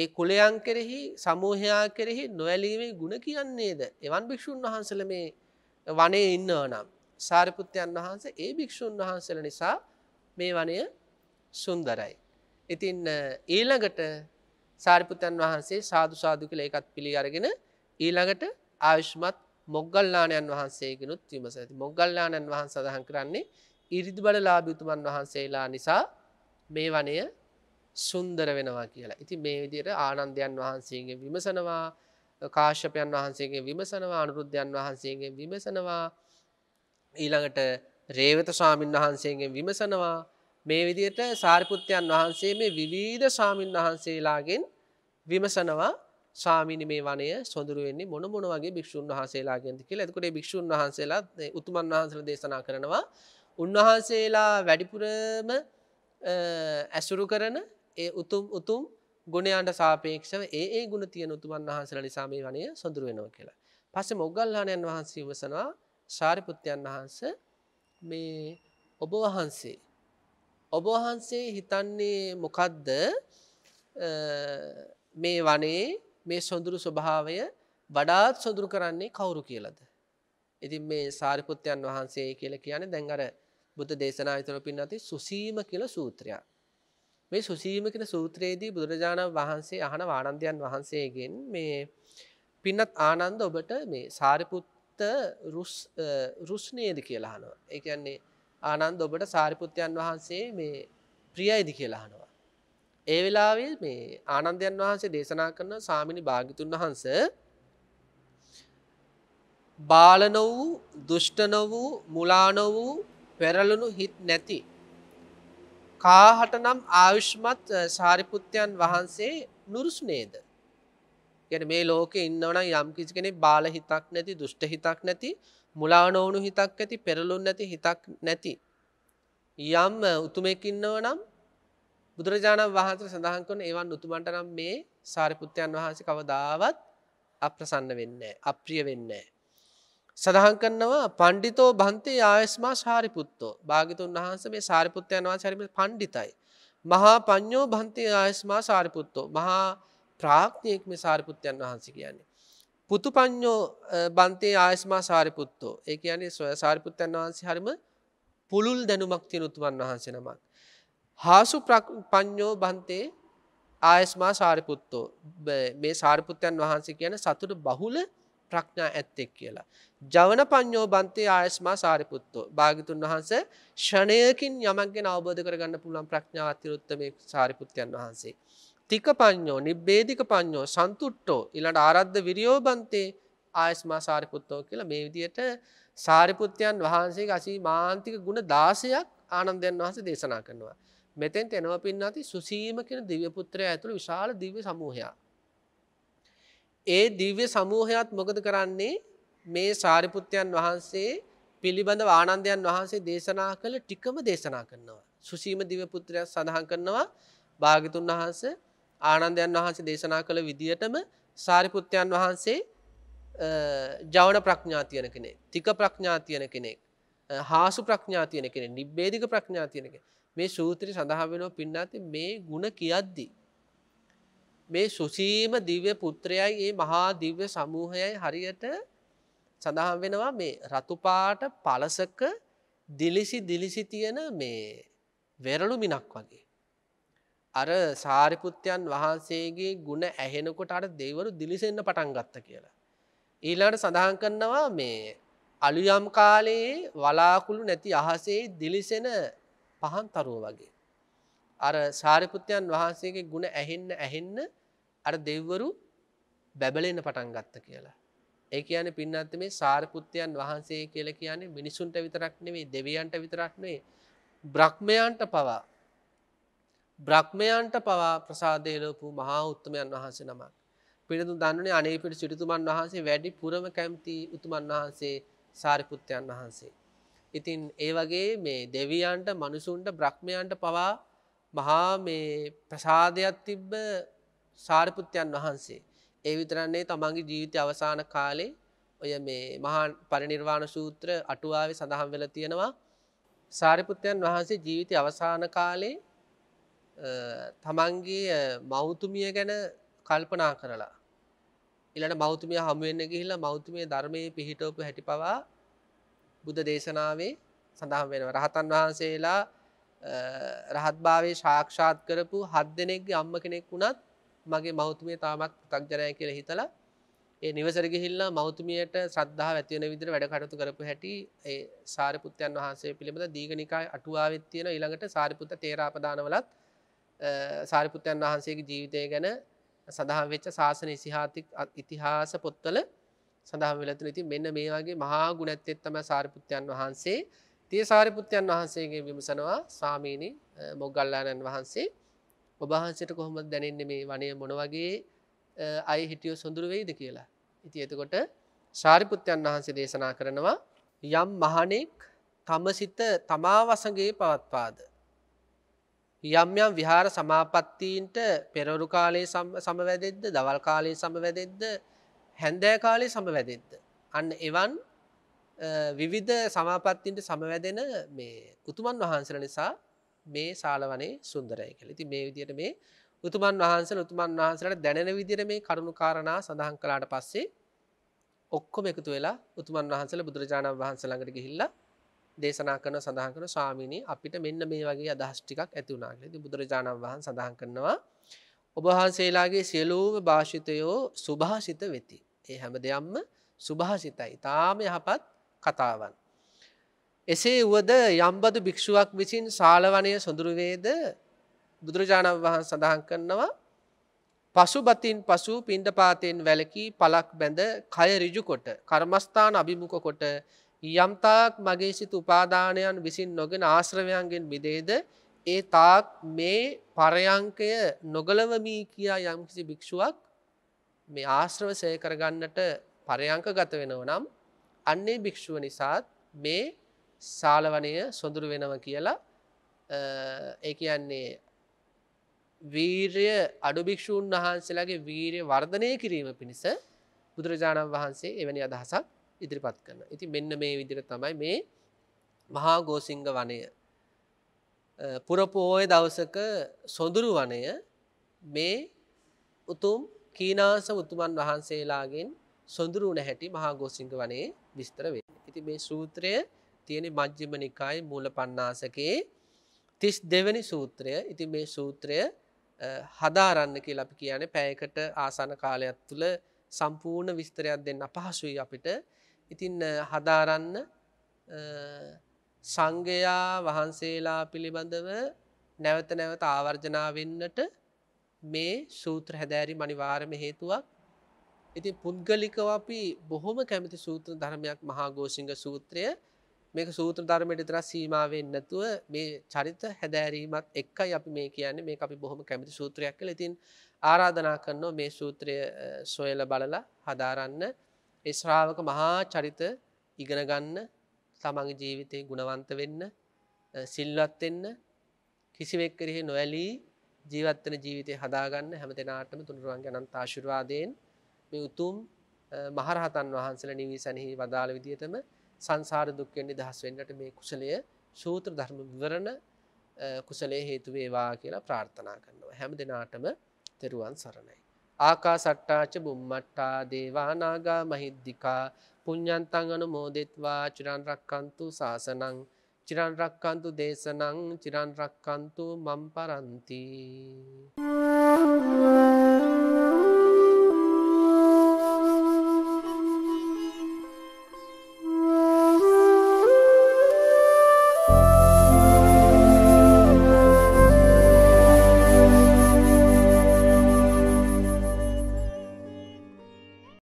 ඒ කුලයන් කෙරෙහි සමූහයා කෙරෙහි නොවැලීමේ ගුණ කියන්නේද එවන් භික්‍ෂූන් වහන්සල මේ වනේ ඉන්නව නම් සාරිපුත්‍යයන් වහන්ස ඒ භික්‍ෂූන් වහන්සල නිසා මේ වනය සුන්දරයි. ඉතින් ඊළඟට සාරිපුතන් වහන්සේ සාධු සාධු කළ එකත් පිළි අරගෙන ඊළඟට ආයුෂ්මත් මොග්ගල්ලානයන් වහන්සේගෙනුත් විමස ඇති මොග්ගල්ලානන් වහන් සඳහන් කරන්නේ ඉරිදිබල ලාභයුතුමන් වහන්සේලා නිසා මේ වනය සුන්දර වෙනවා කියලා ඉති මේ විදියට ආනන්දයන් වහන්සේගේ විමසනවා කාශ්‍යපයන් වහන්සේගේ විමසනවා අනුරුද්ධයන් වහන්සේගේ විමසනවා ඊළඟට රේවත ස්වාමීන් වහන්සේගෙන් විමසනවා මේ විදියට සාරිපුත්‍යයන් වහන්සේ මේ විවිධ ස්වාමීන් වහන්සේලාගෙන් විමසනවා ස්වාමිනි මේ වනය සොඳරුවෙන්නේ මොන මොන වගේ භික්ෂූන් වහන්සේලා ගෙන්ති කියලා එතකොට භික්ෂූන් වහන්සේලා උතුමන් වහන්සල දේශනා කරනවා උන්වහන්සේලා වැඩිපුරම ඇසුරු කරන ඒ උතුම් උතුම් ගුණයන්ට සාපේක්ෂව ඒ ඒ ගුණ තියන උතුමන් වහන්සල නිසා මේ වනය සොඳරු වෙනව කියලා පස මොගල්ලානයන් වහන්සේ වසනා ශාරිපුත්්‍යයන් වහන්ස මේ ඔබ වහන්සේ ඔබ වහන්සේ හිතන්නේ මොකක්ද මේ වනේ මේ සොඳුරු ස්වභාවය වඩාත් සොඳුරු කරන්නේ කවුරු කියලද. ඉතින් මේ සාරිපුත්‍යයන් වහන්සේ කියල කියන දැන් අර බුද්ධ දේශනා විතර පින්නති සුසීම කියල සූත්‍රයක්. මේ සුසීම කියන සූත්‍රයේදී බුදුරජාණන් වහන්සේ අහන ආනන්දයන් වහන්සේගෙන් මේ පින්නත් ආනන්ද ඔබට මේ සාරිපුත්ත රුස්්නේද කියලාහනවා. එකන්නේ ආනන්ද ඔබට සාරිපුත්‍යයන් වහන්සේ මේ ප්‍රියයිදි කියලාහනවා. ඒ වෙලාවේ මේ ආනන්දයන් වහන්සේ දේශනා කරන සාමිනි භාගිතුන් වහන්ස බාලන වූ දුෂ්ටන වූ මුලාන වූ පෙරලනු හිත් නැති කාහට නම් ආවිශ්මත් සාරිපුත්‍යයන් වහන්සේ නුරුසු නේද ගැන මේ ලෝක ඉන්නවන යම් කිසි කෙනෙ බාල හිතක් නැති දුෂ්ට හිතක් නැති මුලානෝනු හිතක් ඇති පෙරලුන් නැති හිතක් නැති යම් උතුමෙක් ඉන්නව නම් බුදුරජාණන් වහන්සේ සඳහන් කොන ඒවන් උතුමන්ට නම් මේ සාරිපුත්්‍යයන් වහන්සේ කවදාවත් අප්‍රසන්න වෙන්න අප්‍රිය වෙන්න. සඳහන් කන්නවා පණ්ඩිතෝ බන්තේ ආයස්මා සාරිපුත්තෝ භාගිතුන් වහන්ස මේ සාරිපුත්්‍යයන් වහන් සැරිම පණ්ඩිතයි. මහා පඥෝ බන්තේ ආයස්මා සාරිපුත්තෝ මහා ප්‍රාක්්ඥයෙක් මේ සාරිපුත්්‍යයන් වහන්සේ කියන්නේ. පුතු පඥෝ බන්තේ ආයස්මා සාරිපුත්තෝ ඒ කියන්නේ සොය සාරිපුත්තයන් වහන්සේ හරිම පුළුල් දැනුමක් තියනුතුවන් වහන්සෙනමක්. හාසු පඥ්ඥෝ බන්තේ ආයස්මා සාරිපුත්තෝ මේ සාරිපුත්තයන් වහන්සේ කියන සතුට බහුල ප්‍රඥා ඇත්තෙක් කියලා. ජවන පඥෝ බන්තේ ආයස්මා සාරිපුත්තෝ භාගිතුන් වහන්ස ෂණයකින් යමක්ගෙන අවබෝධ කරගන්න පුළන් ප්‍රඥාවත්තිරුත්ත මේ සාරිපුත්තයන් වහන්සේ. තික පඥෝ නිබ්බේධික පඥෝ සන්තුට්ටෝ ඉලට ආරද්ධ විරියෝබන්තේ ආයස්මා සාරිපුත්තෝ කියලා මේ විදියට සාරිපුත්‍යයන් වහන්සේ අසී මාන්තික ගුණ දාසයක් ආනන්දයන් වහස දේශනා කරනවා. මෙතැන්ට එනව පින්නති සුසීම කෙන දිව්‍යපුත්‍රය ඇතුළ විශාල දිව්‍ය සමූහයා. ඒ දිව්‍ය සමූහයත් මොකද කරන්නේ මේ සාරිපුත්‍යයන් වහන්සේ පිළිබඳ ආනන්දයන් වහන්සේ දේශනා කළ ටිකම දේශනා කරනවා. සුසීම දිවපුත්‍රයක් සඳහන් කරනවා භාගිතුන් වහන්ස ආනන්දයන් වහන්සේ දේශනා කළ විදිහටම සාරිපුත්‍යයන් වහන්සේ ජවන ප්‍රඥාතියන කෙනෙ තික ප්‍රඥාතියන කෙනෙක් හාසු ප්‍රඥාතියන කෙනෙ නිබ්බේධික ප්‍රඥාතියන කෙනෙ මේ සූත්‍රය සඳහා වෙනෝ පින්නාති මේ ගුණ කියද්දී. මේ සුසීම දිව්‍ය පුත්‍රයයි ඒ මහා දිව්‍ය සමූහයයි හරියට සඳහන් වෙනවා මේ රතුපාට පලසක දිලිසි දිලිසි තියෙන මේ වෙරළු මිනක් වගේ. අර සාරිපුත්‍යයන් වහන්සේගේ ගුණ ඇහෙනකොට අට දෙවරු දිලිසෙන්න පටන් ගත්ත කියලා. ඊළඟට සඳහන් කරනවා මේ අලුයම් කාලයේ වලාකුළු නැති අහසේ දිලිසෙන පහන් තරුව වගේ. අර සාරිපුත්‍යයන් වහන්සේගේ ගුණ ඇහෙන්න ඇහෙන්න අර දෙව්වරු බැබලෙන පටන් ගත්ත කියලා. ඒ කියන පින්නත්ත මේ සාරපුත්‍යයන් වහන්සේ කියල කියන්නේ මිනිසුන්ට විතරක් නෙවේ දෙවියන්ට විතරක් නේ බ්‍රහ්මයන්ට පවා බ්‍රහ්මයන්ට පවා ප්‍රසාදයලෝපු මහා උත්තමයන් වහන්සේ නමක් පිළිතු දන්නේ අනේ පිට සිටිතුමන් වහන්සේ වැඩි පුරම කැම්ති උතුමන් වහන්සේ සාරිපුත්‍යයන් වහන්සේ ඉතින් ඒ වගේ මේ දෙවියන්ට මනුසුන්ට බ්‍රහ්මයන්ට පවා මහා මේ ප්‍රසාධයක් තිබ්බ සාරිපුත්‍යයන් වහන්සේ. ඒ විතරන්නේ තමන්ගේ ජීවිත අවසාන කාලේ ඔය මේ මහා පරිනිර්වාණ සූත්‍ර අටුවාවේ සඳහන් වෙල තියෙනවා සාරිපුත්‍යයන් වහන්සේ ජීවිත අවසාන කාලේ තමන්ගේ මෞතුමිය ගැන කල්පනා කරලා. ඉලට මෞතුමිය හමුවෙන්න්න ගිහිලා මෞතුමිය ධර්මය පිහිටෝපු හැටි පවා බුද්ධ දේශනාවේ සඳහන් වෙන රහතන් වහන්සේලා රහත්භාවේ ශාක්ෂාත් කරපු හත් දෙනෙක්ගේ අම්ම කෙනෙක් වුණත් මගේ මෞතුමිය තාමත් තක්ජනය කියල හිතලා ඒ නිවසරගිහිල්ලා මෞතුමියට ශ්‍රද්ධා ඇතිවන විදිර වැඩකටතු කරපු හැටි ඒ සාරිපුත්තයන් වහන්සේ පිළිබඳ දීගනිකා අටුවාවත් තියෙන ඉළඟට සාරිපුත්ත තේරාපදානවලත් සාරිපුත්තයන් වහන්සේගේ ජීවිතය ගැන සඳහන් වෙච්ච ශාසන ඉසිහාතික් ඉතිහාස පොත්තල සඳහම වෙලතුන ඉති මෙන්න මේ වගේ මහා ගුණැත්තෙත්තම සාරිපුත්‍යයන් වහන්සේ තිය සාරිපුත්‍යයන් වහන්සේගේ විමසනවා ස්වාමීණි මොග්ගල්ලාණන් වහන්සේ ඔබහන්සට කොහොමද දැනෙන්නේ මේ වනය මොනවගේ අයි හිටියෝ සොඳුරු වෙයිද කියලා. ඉති එතකොට ශාරිපුත්‍යයන් වහන්සේ දේශනා කරනවා යම් මහනෙක් තම සිත තමා වසගේ පවත්වාද. යම් යම් විහාර සමාපත්තීන්ට පෙරවරු කාලයේ සමවැදෙද්ද දවල් කාලයේ සමවැදෙද්ද හැන්දෑ කාලේ සමවැදෙන්ද. අන්න එවන් විවිධ සමාපත්තින්ට සමවැදෙන මේ උතුමන් වහන්සල නිසා මේ සාලවනේ සුන්දරය කළ ති මේ විදියට මේ උතුමන් වහන්සල උතුමන් වහන්සලට දැනෙන විදිර මේ කරුණු කාරණා සඳහන් කලාට පස්සේ ඔක්කොම එකතු වෙලා උතුමන් වහන්සල බුදුරජාණන් වහන්සළඟට ගිහිල්ලා දේශනා කරන සඳහන් කන ස්වාමීණී අපිට මෙන්න මේ වගේ අදහස්ටිකක් ඇතිවුණනාගලති බුදුරජාණන් වහන් සඳහන් කරනවා ඔබහන්සේලාගේ සියලූම භාෂිතයෝ සුභාසිත වෙති. ඒ හැම දෙයම්ම සුභාසිතයි. තාම යහපත් කතාවන්. එසේ වුවද යම්බදු භික්‍ෂුවක් විසින් සාලවනය සොඳුරුවේද බුදුරජාණන් වහන් සඳහන් කරනවා පසුබතින් පසු පින්ඩපාතයෙන් වැලකී පලක් බැඳ කය රිජුකොට කර්මස්ථාන අභිමුක කොට යම්තාක් මගේ සිත උපාදානයන් විසින් නොගෙන ආශ්‍රවයන්ගෙන් බිදේද ඒ තාක් මේ පරයංකය නොගලවමී කියා යම්කිසි භික්‍ෂුවක් මේ ආශ්‍රව සය කරගන්නට පරයංක ගත වෙනව නම් අන්නේ භික්‍ෂුව නිසාත් මේ ශාලවනය සොඳුරු වෙනව කියලා ඒ කියන්නේ වීර්ය අඩුභික්‍ෂූන් වහන්සේලාගේ වීරය වර්ධනය කිරීම පිණිස බුදුරජාණන් වහන්සේ එවැනි අදහසක් ඉදිරිපත් කරන. ඉති මෙන්න මේ විදිර තමයි මේ මහා ගෝසිංග වනය පුරපෝය දවසක සොඳුරු වනය මේ උතුම් කීනාස උතුමන් වහන්සේලාගෙන් සොඳුරු නැහැටි මහා ගෝසිංහ වනේ විස්තර වේ. ඉති මේ සූත්‍රය තියෙන මජ්්‍යම නිකායි මූල පන්නාසකේ තිස් දෙවැනි සූත්‍රය ඉති මේ සූත්‍රය හදාරන්න කිය අපි කියන පැයකට ආසන කාලයක් තුළ සම්පූර්ණ විස්තරයක් දෙන්න අපහසුයි අපිට ඉතින් හදාරන්න සංඝයා වහන්සේලා පිළිබඳව නැවත නැවත ආවර්ජනාවෙන්නට මේ සූත්‍ර හැදෑරි මනිවාරම හේතුවක් ඉති පුද්ගලිකව අපි බොහොම කැමති සූත්‍ර ධර්මයක් මහා ගෝසිංග සූත්‍රය මේක සූත්‍ර ධර්මයට තර සීමාවෙන් නැතුව මේ චරිත හැදෑරීමත් එක්කයි අපි මේ කියන්නේ මේ අපි බොහොම කැමති සූත්‍රයක් කළ ඉතින් ආරාධනා කරනවා මේ සූත්‍රය සොයල බලලා හදාරන්න ඒ ශ්‍රාවක මහා චරිත ඉගෙනගන්න තමන්ගේ ජීවිතය ගුණවන්ත වෙන්න සිල්වත්වෙන්න කිසිවෙක් කරෙහි නොවැලී ජීවත්වන ජීවිතය හදාගන්න හැම දෙනාටම තුනුරුවන් ගැනන් තාශුරවාදයෙන් මේ උතුම් මහරහතන් වහන්සල නිවී සැනෙහි වදාළ විදිහටම සංසාර දුක්කෙන් නිදහස් වෙන්නට මේ කුසලය සූත්‍ර ධර්ම විවරණ කුසලේ හේතුවේවා කියලා ප්‍රාර්ථනා කරනවා හැම දෙනාටම තෙරුවන් සරණයි ආකා සට්ටාච බුම්මට්ටා දේවානාගා මහිද්දිකා පුං්ඥන්තන් අනු මෝදෙත්වා චිරන්රක්කන්තු ශාසනං චිරන්රක්කන්තු දේශනං චිරන්රක්කන්තු මම්පරන්ති.